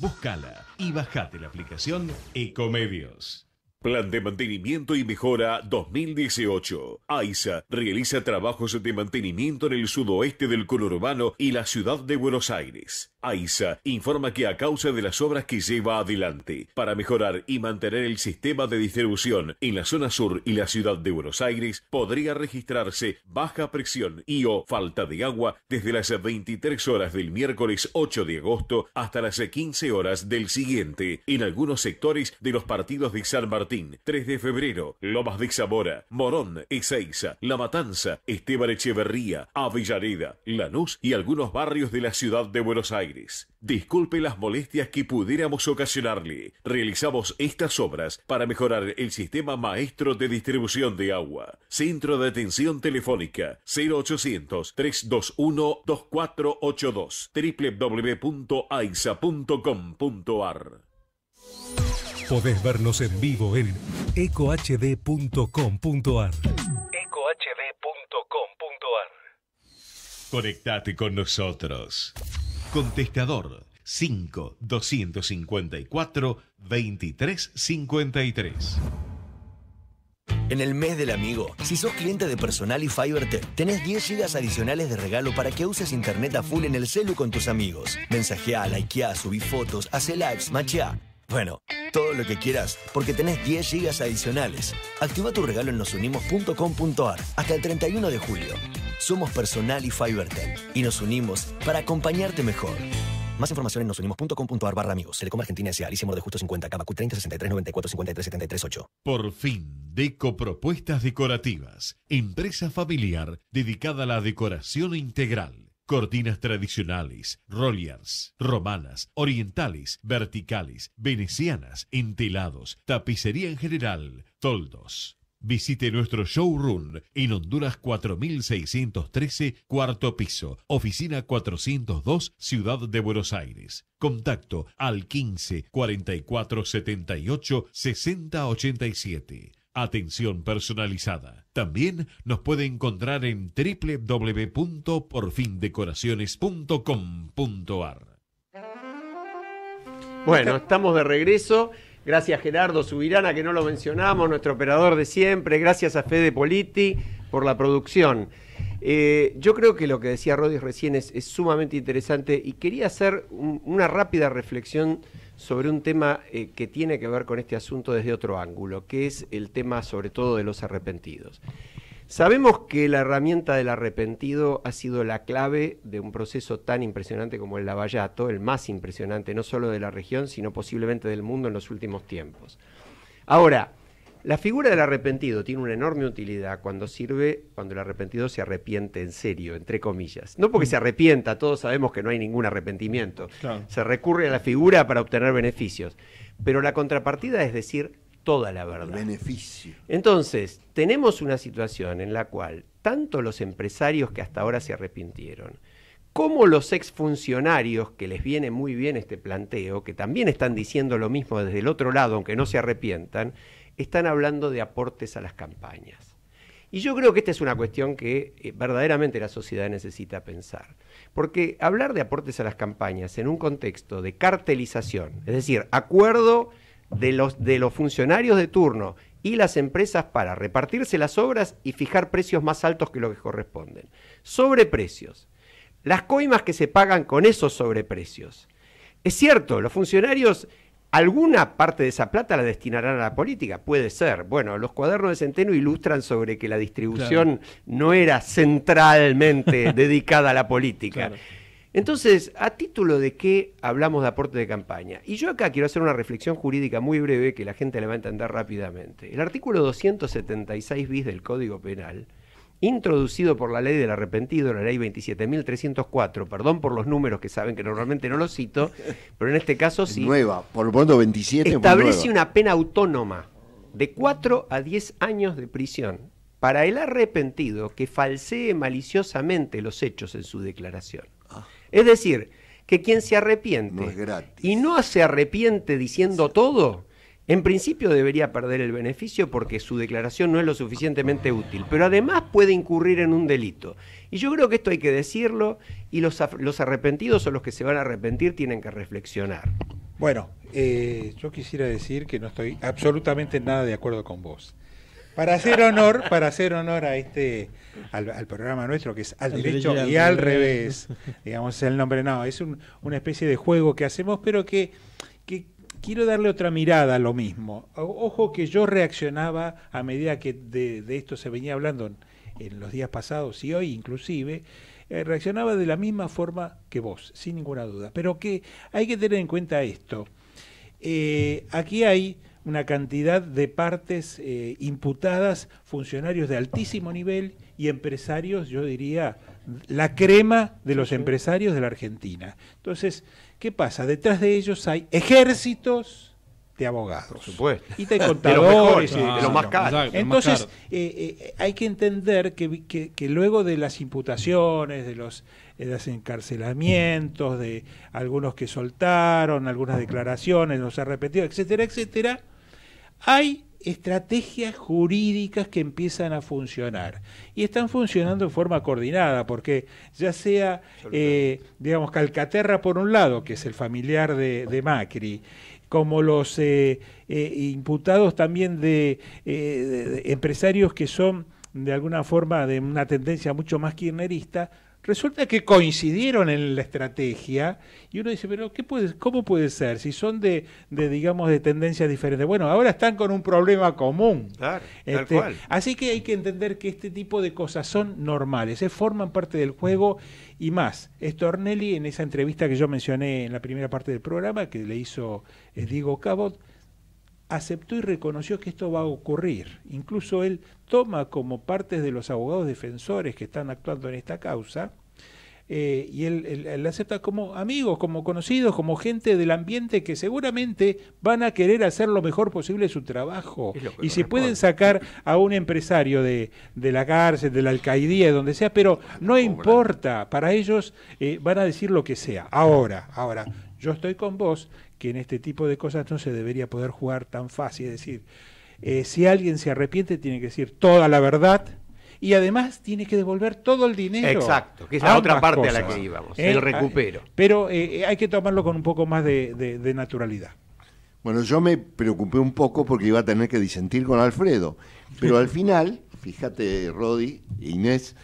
Búscala y bajate la aplicación Ecomedios. Plan de mantenimiento y mejora 2018. AISA realiza trabajos de mantenimiento en el sudoeste del conurbano y la ciudad de Buenos Aires. AISA informa que a causa de las obras que lleva adelante para mejorar y mantener el sistema de distribución en la zona sur y la ciudad de Buenos Aires, podría registrarse baja presión y o falta de agua desde las 23 horas del miércoles 8 de agosto hasta las 15 horas del siguiente en algunos sectores de los partidos de San Martín, 3 de febrero, Lomas de Zamora, Morón, Ezeiza, La Matanza, Esteban Echeverría, Avellaneda, Lanús y algunos barrios de la ciudad de Buenos Aires. Disculpe las molestias que pudiéramos ocasionarle. Realizamos estas obras para mejorar el sistema maestro de distribución de agua. Centro de atención telefónica 0800 321 2482 www.aisa.com.ar Podés vernos en vivo en ecohd.com.ar ecohd.com.ar Conectate con nosotros. Contestador 5 254 2353. En el mes del amigo, si sos cliente de Personal y FiberTel, tenés 10 GB adicionales de regalo para que uses internet a full en el celu con tus amigos. mensajea, likea, subí fotos, hace lives, machá. Bueno, todo lo que quieras, porque tenés 10 gigas adicionales. Activa tu regalo en nosunimos.com.ar hasta el 31 de julio. Somos Personal y Fibertel y nos unimos para acompañarte mejor. Más información en nosunimos.com.ar barra amigos. Telecom Argentina S.A. Alicia de Justo 50, Cabacu 30 63 94 53 73 Por fin, Deco Propuestas Decorativas. Empresa familiar dedicada a la decoración integral cortinas tradicionales, rolliers, romanas, orientales, verticales, venecianas, entelados, tapicería en general, toldos. Visite nuestro showroom en Honduras 4613, cuarto piso, oficina 402, Ciudad de Buenos Aires. Contacto al 15 44 78 60 87 atención personalizada. También nos puede encontrar en www.porfindecoraciones.com.ar. Bueno, estamos de regreso. Gracias Gerardo Subirana, que no lo mencionamos, nuestro operador de siempre. Gracias a Fede Politi por la producción. Eh, yo creo que lo que decía Rodis recién es, sumamente interesante y quería hacer una rápida reflexión sobre un tema eh, que tiene que ver con este asunto desde otro ángulo, que es el tema sobre todo de los arrepentidos. Sabemos que la herramienta del arrepentido ha sido la clave de un proceso tan impresionante como el Lavallato, el más impresionante no solo de la región, sino posiblemente del mundo en los últimos tiempos. Ahora, la figura del arrepentido tiene una enorme utilidad cuando sirve, cuando el arrepentido se arrepiente en serio, entre comillas. No porque mm. se arrepienta, todos sabemos que no hay ningún arrepentimiento. Se recurre a la figura para obtener beneficios. Pero la contrapartida es decir toda la verdad. beneficio. Entonces, tenemos una situación en la cual tanto los empresarios que hasta ahora se arrepintieron, como los exfuncionarios, que les viene muy bien este planteo, que también están diciendo lo mismo desde el otro lado, aunque no se arrepientan, están hablando de aportes a las campañas. Y yo creo que esta es una cuestión que eh, verdaderamente la sociedad necesita pensar. Porque hablar de aportes a las campañas en un contexto de cartelización, es decir, acuerdo de los, de los funcionarios de turno y las empresas para repartirse las obras y fijar precios más altos que los que corresponden. Sobreprecios. Las coimas que se pagan con esos sobreprecios. Es cierto, los funcionarios Alguna parte de esa plata la destinarán a la política, puede ser. Bueno, los cuadernos de Centeno ilustran sobre que la distribución no era centralmente dedicada a la política. Entonces, ¿a título de qué hablamos de aporte de campaña? Y yo acá quiero hacer una reflexión jurídica muy breve que la gente le va a entender rápidamente. El artículo 276 bis del Código Penal introducido por la ley del arrepentido, la ley 27.304, perdón por los números que saben que normalmente no los cito, pero en este caso sí. Nueva, por lo pronto 27. Establece una pena autónoma de 4 a 10 años de prisión para el arrepentido que falsee maliciosamente los hechos en su declaración. Ah. Es decir, que quien se arrepiente y no se arrepiente diciendo todo, en principio debería perder el beneficio porque su declaración no es lo suficientemente útil, pero además puede incurrir en un delito. Y yo creo que esto hay que decirlo y los, arrepentidos o los que se van a arrepentir tienen que reflexionar. Bueno, eh, yo quisiera decir que no estoy absolutamente nada de acuerdo con vos. Para hacer honor, para hacer honor a este, al, programa nuestro que es al, derecho y al revés, digamos el nombre, no, es una especie de juego que hacemos, pero que, que quiero darle otra mirada a lo mismo. Ojo que yo reaccionaba a medida que de, esto se venía hablando en, los días pasados y hoy inclusive, eh, reaccionaba de la misma forma que vos, sin ninguna duda. Pero que hay que tener en cuenta esto. Eh, aquí hay una cantidad de partes eh, imputadas, funcionarios de altísimo nivel y empresarios, yo diría, la crema de los empresarios de la Argentina. Entonces, ¿Qué pasa? Detrás de ellos hay ejércitos de abogados. Por supuesto. Y de contadores. de los, más Entonces, eh, eh, hay que entender que, luego de las imputaciones, de los, eh, de los encarcelamientos, de algunos que soltaron, algunas declaraciones, los repetido, etcétera, etcétera, hay estrategias jurídicas que empiezan a funcionar y están funcionando en forma coordinada porque ya sea eh, digamos Calcaterra por un lado que es el familiar de, Macri como los eh, eh, imputados también de, de empresarios que son de alguna forma de una tendencia mucho más kirchnerista Resulta que coincidieron en la estrategia y uno dice, pero qué ¿cómo puede ser? Si son de, digamos, de tendencias diferentes. Bueno, ahora están con un problema común. Este, así que hay que entender que este tipo de cosas son normales, eh, forman parte del juego y más. Esto, Ornelli, en esa entrevista que yo mencioné en la primera parte del programa, que le hizo eh, Diego Cabot, aceptó y reconoció que esto va a ocurrir. Incluso él toma como parte de los abogados defensores que están actuando en esta causa, eh, y él, él, acepta como amigos, como conocidos, como gente del ambiente que seguramente van a querer hacer lo mejor posible su trabajo. Y si pueden sacar a un empresario de, la cárcel, de la alcaidía, donde sea, pero no importa, para ellos eh, van a decir lo que sea. Ahora, ahora, yo estoy con vos que en este tipo de cosas no se debería poder jugar tan fácil. Es decir, eh, si alguien se arrepiente, tiene que decir toda la verdad y además tiene que devolver todo el dinero. Exacto, que es la otra parte a la que íbamos, eh, el eh, recupero. Pero hay que tomarlo con un poco más de, de naturalidad. Bueno, yo me preocupé un poco porque iba a tener que disentir con Alfredo, pero al final, fíjate, Rodi e Inés,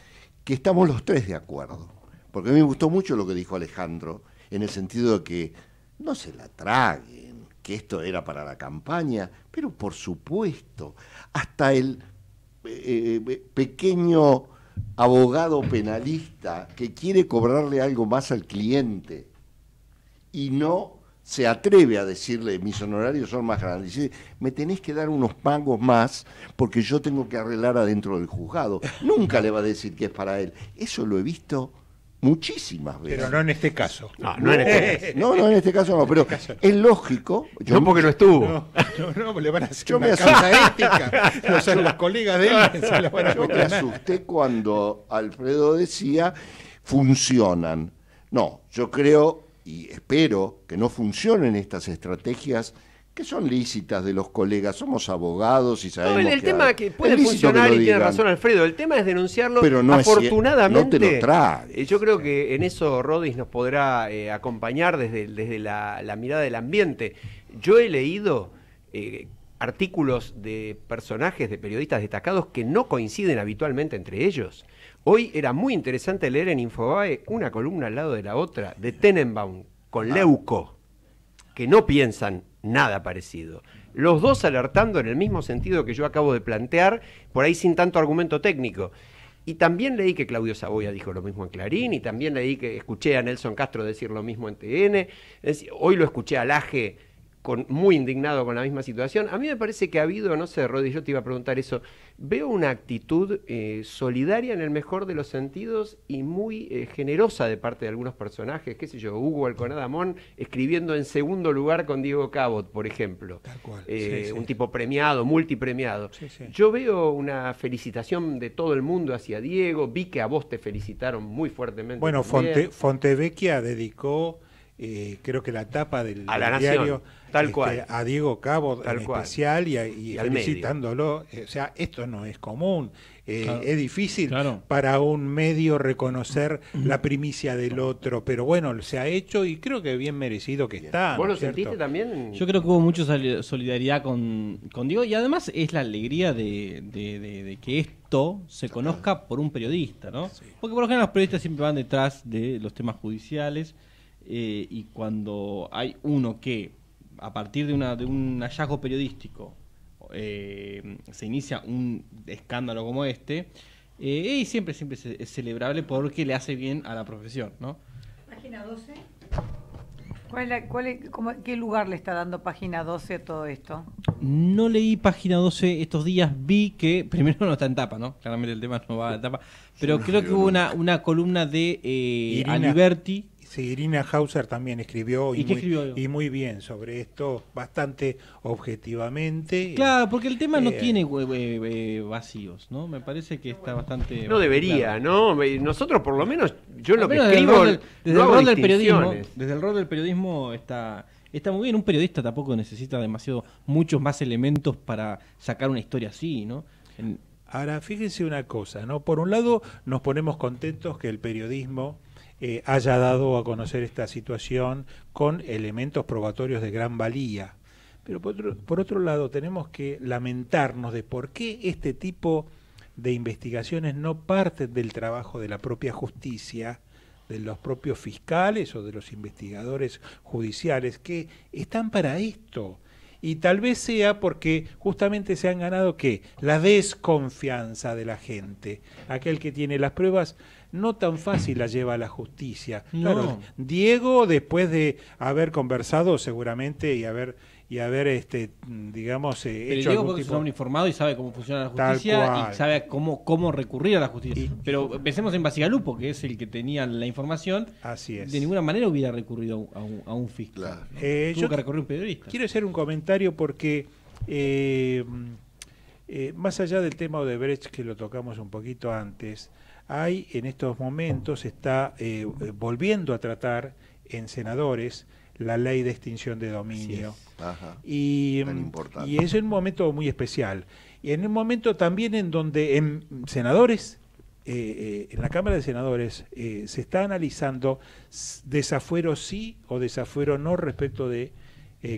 que estamos los tres de acuerdo, porque a mí me gustó mucho lo que dijo Alejandro, en el sentido de que no se la traguen, que esto era para la campaña, pero por supuesto, hasta el eh, eh, eh, pequeño abogado penalista que quiere cobrarle algo más al cliente y no se atreve a decirle mis honorarios son más grandes. me tenés que dar unos pagos más porque yo tengo que arreglar adentro del juzgado. Nunca le va a decir que es para él. Eso lo he visto muchísimas veces. Pero no en este caso. No, no en este caso. No, no en este caso no, pero este es lógico. Yo no porque no estuvo. No, no, le van a ética. O sea, los colegas de él se Yo me asusté cuando Alfredo decía funcionan. No, yo creo y espero que no funcionen estas estrategias que son lícitas de los colegas, somos abogados y sabemos no, el, el tema que puede funcionar y tiene razón Alfredo, el tema es denunciarlo. Pero no afortunadamente, no te lo eh, Yo creo que en eso Rodis nos podrá eh, acompañar desde, desde la, mirada del ambiente. Yo he leído eh, artículos de personajes, de periodistas destacados que no coinciden habitualmente entre ellos. Hoy era muy interesante leer en Infobae una columna al lado de la otra de Tenenbaum con ah. Leuco, que no piensan nada parecido. Los dos alertando en el mismo sentido que yo acabo de plantear, por ahí sin tanto argumento técnico. Y también leí que Claudio Saboya dijo lo mismo en Clarín, y también leí que escuché a Nelson Castro decir lo mismo en TN, hoy lo escuché a Laje muy indignado con la misma situación. A mí me parece que ha habido, no sé, Rodri, yo te iba a preguntar eso, veo una actitud eh, solidaria en el mejor de los sentidos y muy eh, generosa de parte de algunos personajes, qué sé yo, Hugo Alconadamón escribiendo en segundo lugar con Diego Cabot, por ejemplo. Tal cual. Eh, un tipo premiado, multipremiado. yo veo una felicitación de todo el mundo hacia Diego, vi que a vos te felicitaron muy fuertemente. Bueno, Fonte, Fontevecchia dedicó eh, creo que la tapa del, diario tal este, cual. a Diego Cabo tal en especial y, y, eh, O sea, esto no es común. Eh, es difícil para un medio reconocer la primicia del otro, pero bueno, se ha hecho y creo que bien merecido que está. ¿Vos lo sentiste también? Yo creo que hubo mucha solidaridad con, con Diego y además es la alegría de, de, que esto se conozca por un periodista, ¿no? Porque por lo general los periodistas siempre van detrás de los temas judiciales eh, y cuando hay uno que, a partir de, una, de un hallazgo periodístico, eh, se inicia un escándalo como este, eh, y siempre, siempre es celebrable porque le hace bien a la profesión, Página 12. ¿Cuál, ¿Qué lugar le está dando página 12 a todo esto? No leí página 12 estos días, vi que primero no está en tapa, ¿no? Claramente el tema no va a tapa, pero creo que hubo una, columna de eh, Aliberti Irina Hauser también escribió y, muy, bien sobre esto, bastante objetivamente. Claro, porque el tema no eh, tiene vacíos, ¿no? Me parece que está bastante... No debería, ¿no? Nosotros por lo menos, yo lo que escribo... Desde, el rol del, periodismo, desde el rol del periodismo está está muy bien. Un periodista tampoco necesita demasiado, muchos más elementos para sacar una historia así, ¿no? Ahora, fíjense una cosa, ¿no? Por un lado, nos ponemos contentos que el periodismo eh, haya dado a conocer esta situación con elementos probatorios de gran valía. Pero por otro, lado, tenemos que lamentarnos de por qué este tipo de investigaciones no parte del trabajo de la propia justicia, de los propios fiscales o de los investigadores judiciales que están para esto. Y tal vez sea porque justamente se han ganado que La desconfianza de la gente. Aquel que tiene las pruebas no tan fácil la lleva a la justicia. Claro, Diego, después de haber conversado seguramente y haber y este digamos eh, Diego porque es un informado y sabe cómo funciona la justicia y sabe cómo cómo recurrir a la justicia pero pensemos en Basigalupo que es el que tenía la información así es de ninguna manera hubiera recurrido a un, fiscal Tuvo eh, que recurrir un periodista quiero hacer un comentario porque eh, más allá del tema de Brecht que lo tocamos un poquito antes hay en estos momentos, está eh, eh, volviendo a tratar en senadores la ley de extinción de dominio. Ajá. Y, mm, es un momento muy especial. Y en un momento también en donde en senadores, eh, en la Cámara de Senadores, se está analizando desafuero sí o desafuero no respecto de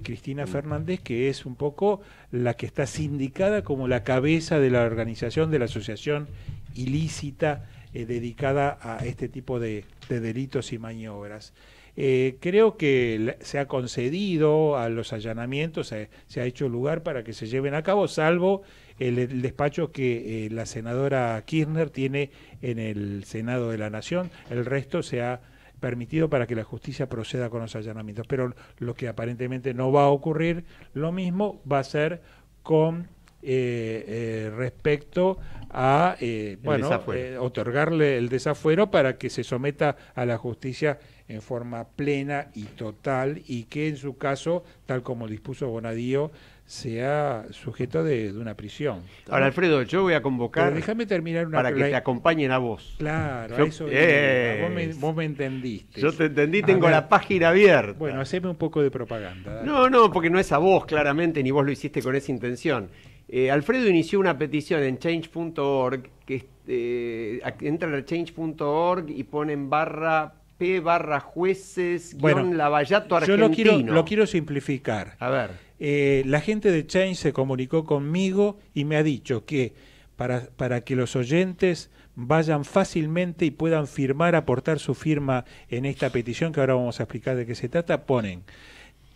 Cristina Fernández, que es un poco la que está sindicada como la cabeza de la organización de la asociación ilícita eh, dedicada a este tipo de, delitos y maniobras. Eh, creo que se ha concedido a los allanamientos, se, ha hecho lugar para que se lleven a cabo, salvo el, despacho que eh, la senadora Kirchner tiene en el Senado de la Nación. El resto se ha permitido para que la justicia proceda con los allanamientos. Pero lo que aparentemente no va a ocurrir, lo mismo va a ser con eh, eh, respecto a eh, bueno, eh, otorgarle el desafuero para que se someta a la justicia en forma plena y total y que en su caso, tal como dispuso Bonadío, sea sujeto de, una prisión. Ahora, Alfredo, yo voy a convocar... déjame terminar Para que te acompañen a vos. Claro, eso... es vos, me, entendiste. Yo te entendí, tengo la página abierta. Bueno, haceme un poco de propaganda. No, no, porque no es a vos, claramente, ni vos lo hiciste con esa intención. Eh, Alfredo inició una petición en change.org, que eh, entran a change.org y ponen barra P barra jueces guión Lavallato argentino. Yo lo quiero, simplificar. A ver. Eh, la gente de Change se comunicó conmigo y me ha dicho que para, para que los oyentes vayan fácilmente y puedan firmar, aportar su firma en esta petición que ahora vamos a explicar de qué se trata, ponen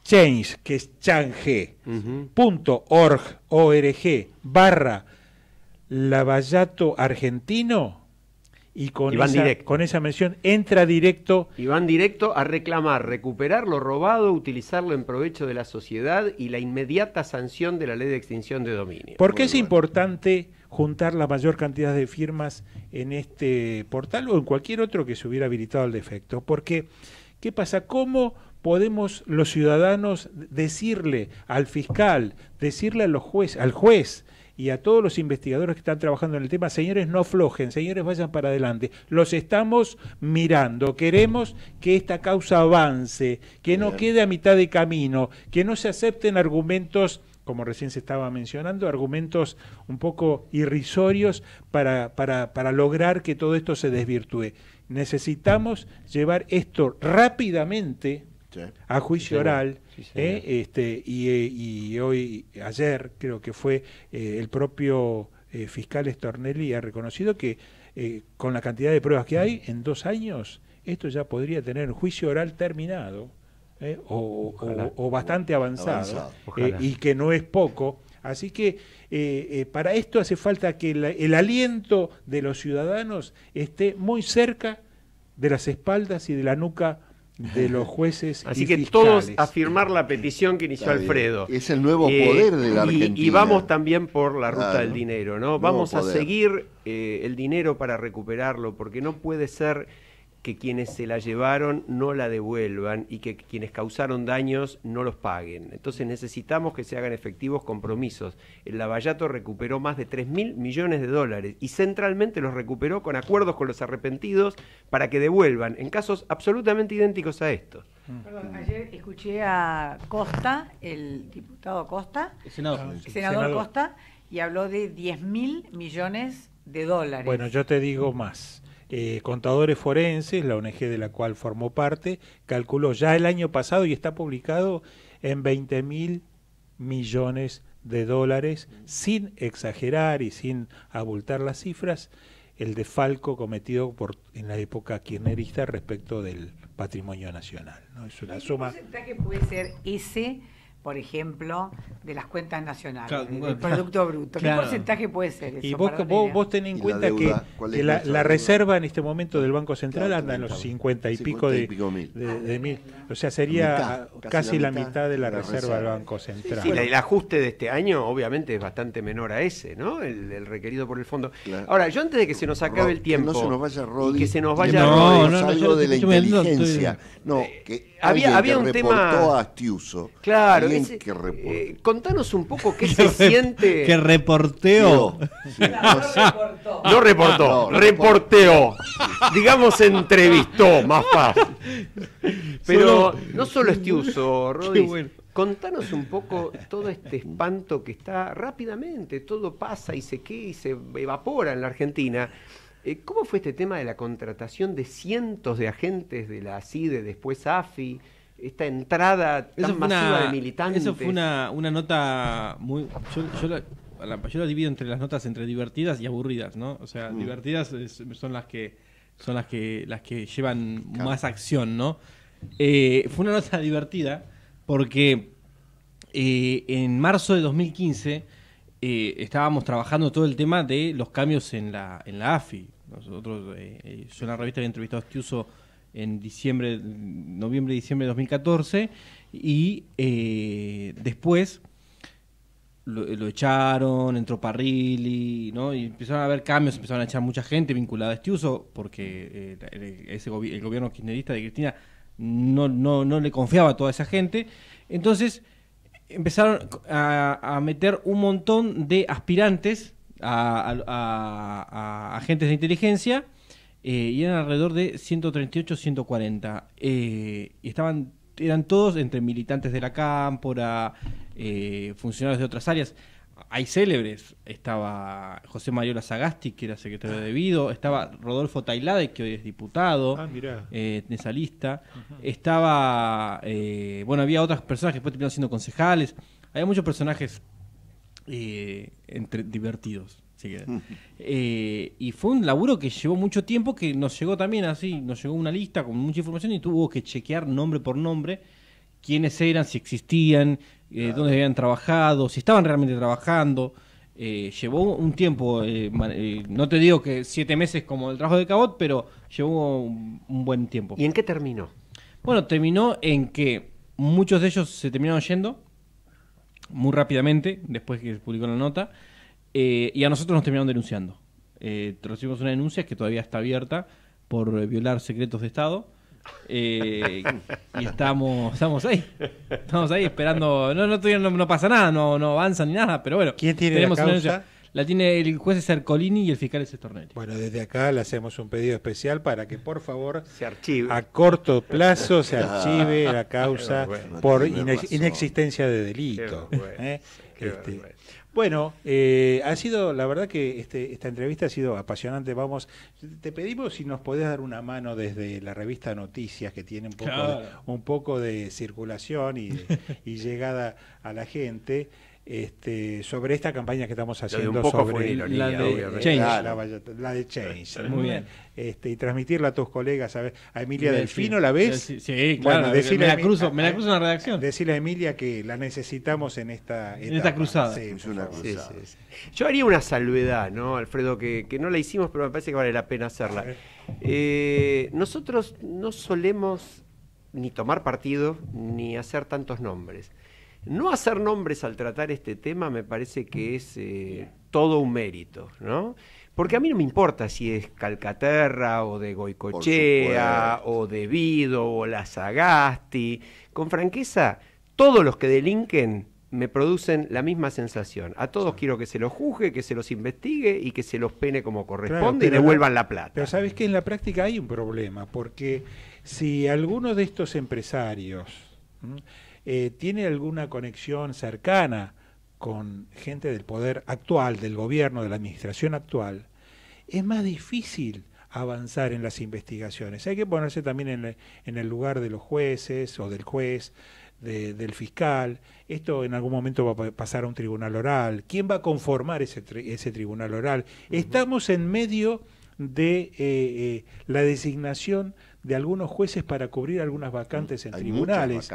change, que es change.org barra Lavallato Argentino y con, esa, mención entra directo. Y van directo a reclamar, recuperar lo robado, utilizarlo en provecho de la sociedad y la inmediata sanción de la ley de extinción de dominio. ¿Por qué es importante juntar la mayor cantidad de firmas en este portal o en cualquier otro que se hubiera habilitado al defecto? Porque, ¿qué pasa? ¿Cómo podemos los ciudadanos decirle al fiscal, decirle a los juez, al juez y a todos los investigadores que están trabajando en el tema, señores, no flojen, señores, vayan para adelante. Los estamos mirando, queremos que esta causa avance, que no quede a mitad de camino, que no se acepten argumentos como recién se estaba mencionando, argumentos un poco irrisorios para, para, para lograr que todo esto se desvirtúe. Necesitamos llevar esto rápidamente a juicio oral, ¿eh? este, eh, y, hoy, ayer creo que fue eh, el propio fiscal Estornelli ha reconocido que con la cantidad de pruebas que hay, en dos años esto ya podría tener juicio oral terminado o, bastante avanzado, y que no es poco. Así que para esto hace falta que el aliento de los ciudadanos esté muy cerca de las espaldas y de la nuca de los jueces. Así que todos a firmar la petición que inició Alfredo. Es el nuevo eh, poder de la Argentina. Y, vamos también por la ruta del dinero, ¿no? vamos a seguir eh, el dinero para recuperarlo, porque no puede ser que quienes se la llevaron no la devuelvan y que quienes causaron daños no los paguen. Entonces necesitamos que se hagan efectivos compromisos. El Lavallato recuperó más de tres mil millones de dólares y centralmente los recuperó con acuerdos con los arrepentidos para que devuelvan, en casos absolutamente idénticos a estos. Mm. Perdón, ayer escuché a Costa, el diputado Costa, el senador, Costa, y habló de 10 mil millones de dólares. Bueno, yo te digo más eh, Contadores Forenses, la ONG de la cual formó parte, calculó ya el año pasado y está publicado en 20 mil millones de dólares, sin exagerar y sin abultar las cifras, el defalco cometido por, en la época kirchnerista respecto del patrimonio nacional. ¿no? Es una suma. porcentaje puede ser ese? por ejemplo, de las cuentas nacionales, el del Producto Bruto. ¿Qué porcentaje puede ser eso? Y vos, vos, tenés en cuenta que, la, reserva en este momento del Banco Central anda en los cincuenta y pico, de, mil. O sea, sería casi la mitad, de la, reserva, del Banco Central. Sí, el ajuste de este año obviamente es bastante menor a ese, ¿no? El, requerido por el fondo. Ahora, yo antes de que se nos acabe el tiempo... Que se nos vaya Rodi. Que se No, no, no, de la inteligencia. No, que había, un tema... Claro, eh, contanos un poco qué se siente. Que reporteo. no, reportó. reporteó. Digamos entrevistó, más fácil. Pero no solo este uso, Contanos un poco todo este espanto que está rápidamente, todo pasa y se que y se evapora en la Argentina. Eh, ¿Cómo fue este tema de la contratación de cientos de agentes de la CIDE, después AFI? esta entrada tan masiva de militantes. Eso fue una, nota muy. Yo, la, divido entre las notas entre divertidas y aburridas, ¿no? O sea, mm. divertidas son las que son las que las que llevan más acción, ¿no? Eh, fue una nota divertida porque eh, en marzo de 2015 eh, estábamos trabajando todo el tema de los cambios en la en la AFI. Nosotros, yo en la revista había entrevistado a uso en diciembre, noviembre, diciembre de 2014, y eh, después lo, echaron, entró Parrilli, ¿no? Y empezaron a haber cambios, empezaron a echar mucha gente vinculada a este uso, porque eh, ese el gobierno kirchnerista de Cristina no, le confiaba a toda esa gente. Entonces empezaron a, meter un montón de aspirantes a agentes de inteligencia eh, y eran alrededor de 138, 140. Eh, y estaban, eran todos entre militantes de la cámpora, eh, funcionarios de otras áreas. Hay célebres, estaba José Mariola Zagasti, que era secretario de Debido, estaba Rodolfo Tailade, que hoy es diputado, ah, en esa lista, estaba, bueno, había otras personas que después terminaron siendo concejales, había muchos personajes entre, divertidos. Mm. Eh, y fue un laburo que llevó mucho tiempo, que nos llegó también así, nos llegó una lista con mucha información y tuvo que chequear nombre por nombre quiénes eran, si existían, eh, dónde habían trabajado, si estaban realmente trabajando. Eh, llevó un tiempo, no te digo que siete meses como el trabajo de Cabot, pero llevó un, buen tiempo. ¿Y en qué terminó? Bueno, terminó en que muchos de ellos se terminaron yendo muy rápidamente, después que se publicó la nota. Eh, y a nosotros nos terminaron denunciando. Eh, recibimos una denuncia que todavía está abierta por eh, violar secretos de Estado. Eh, y estamos, estamos ahí. Estamos ahí esperando. No, no, no pasa nada, no, no avanza ni nada, pero bueno. tenemos la causa? la tiene el juez Sercolini y el fiscal es Bueno, desde acá le hacemos un pedido especial para que por favor se archive. A corto plazo se ah. archive la causa por inexistencia de delito. Bueno, eh, ha sido, la verdad que este, esta entrevista ha sido apasionante. Vamos, te pedimos si nos podés dar una mano desde la revista Noticias, que tiene un poco, de, un poco de circulación y llegada a la gente este, sobre esta campaña que estamos haciendo sobre la, de, Change. Muy bien. Este, y transmitirla a tus colegas, a, Emilia Delfino, ¿la ves? sí, claro, me, la ¿eh? cruzo, en la redacción. Decirle a Emilia que la necesitamos en esta esta cruzada. Yo haría una salvedad, ¿no, Alfredo? Que, no la hicimos, pero me parece que vale la pena hacerla. Eh, nosotros no solemos ni tomar partido ni hacer tantos nombres. No hacer nombres al tratar este tema me parece que es eh, todo un mérito, ¿no? Porque a mí no me importa si es Calcaterra o de Goicochea o de Vido o la Sagasti. Con franqueza, todos los que delinquen me producen la misma sensación. A todos quiero que se los juzgue, que se los investigue y que se los pene como corresponde y devuelvan la, plata. Pero sabes que en la práctica hay un problema, porque si algunos de estos empresarios eh, ¿tiene alguna conexión cercana con gente del poder actual, del gobierno, de la administración actual? Es más difícil avanzar en las investigaciones. Hay que ponerse también en, en el lugar de los jueces o del juez, del fiscal. Esto en algún momento va a pasar a un tribunal oral. ¿Quién va a conformar ese, ese tribunal oral? Estamos en medio de eh, eh, la designación de algunos jueces para cubrir algunas vacantes en tribunales.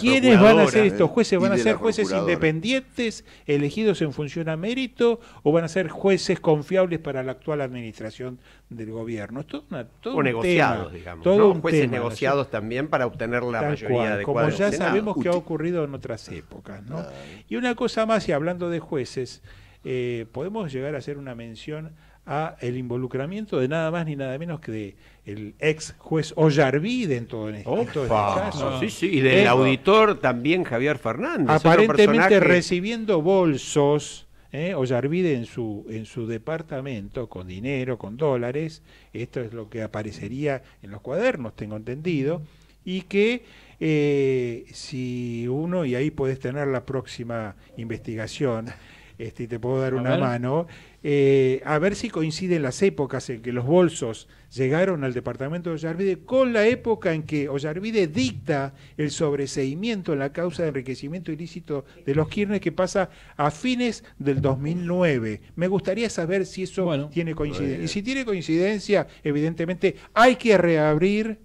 ¿Quiénes van a ser estos eh, jueces? ¿Van a ser jueces independientes, elegidos en función a mérito, o van a ser jueces confiables para la actual administración del gobierno? Es todo, una, o negociados, digamos. Todo jueces negociados también para obtener la mayoría mayoría cual, Como ya sabemos que ha ocurrido en otras épocas. ¿no? Y una cosa más, y hablando de jueces, eh, podemos llegar a hacer una mención a el involucramiento de nada más ni nada menos que de el ex juez Ollarvide en todo este caso. y del auditor también Javier Fernández. Aparentemente recibiendo bolsos, eh, Ollarvide en su, en su departamento, con dinero, con dólares, esto es lo que aparecería en los cuadernos, tengo entendido, y que eh, si uno, y ahí podés tener la próxima investigación, este, y te puedo dar una mano, eh, a ver si coinciden las épocas en que los bolsos llegaron al departamento de Ollarvide con la época en que Ollarvide dicta el sobreseimiento en la causa de enriquecimiento ilícito de los Kirchner que pasa a fines del 2009. Me gustaría saber si eso tiene coincidencia. Y si tiene coincidencia, evidentemente hay que reabrir,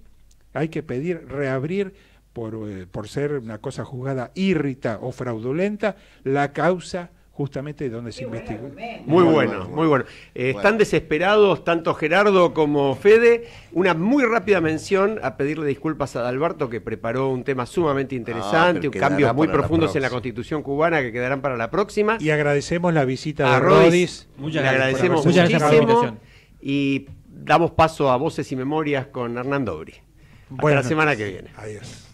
hay que pedir reabrir por, eh, por ser una cosa juzgada irrita o fraudulenta la causa justamente donde se investigó. Muy bueno, muy eh, bueno. Están desesperados tanto Gerardo como Fede. Una muy rápida mención a pedirle disculpas a Alberto que preparó un tema sumamente ah, interesante, un cambios muy profundos en la constitución cubana que quedarán para la próxima. Y agradecemos la visita a de Rodis. Muchas Le agradecemos muchísimo. y damos paso a Voces y Memorias con Hernando Dobri. Hasta la semana que viene. Adiós.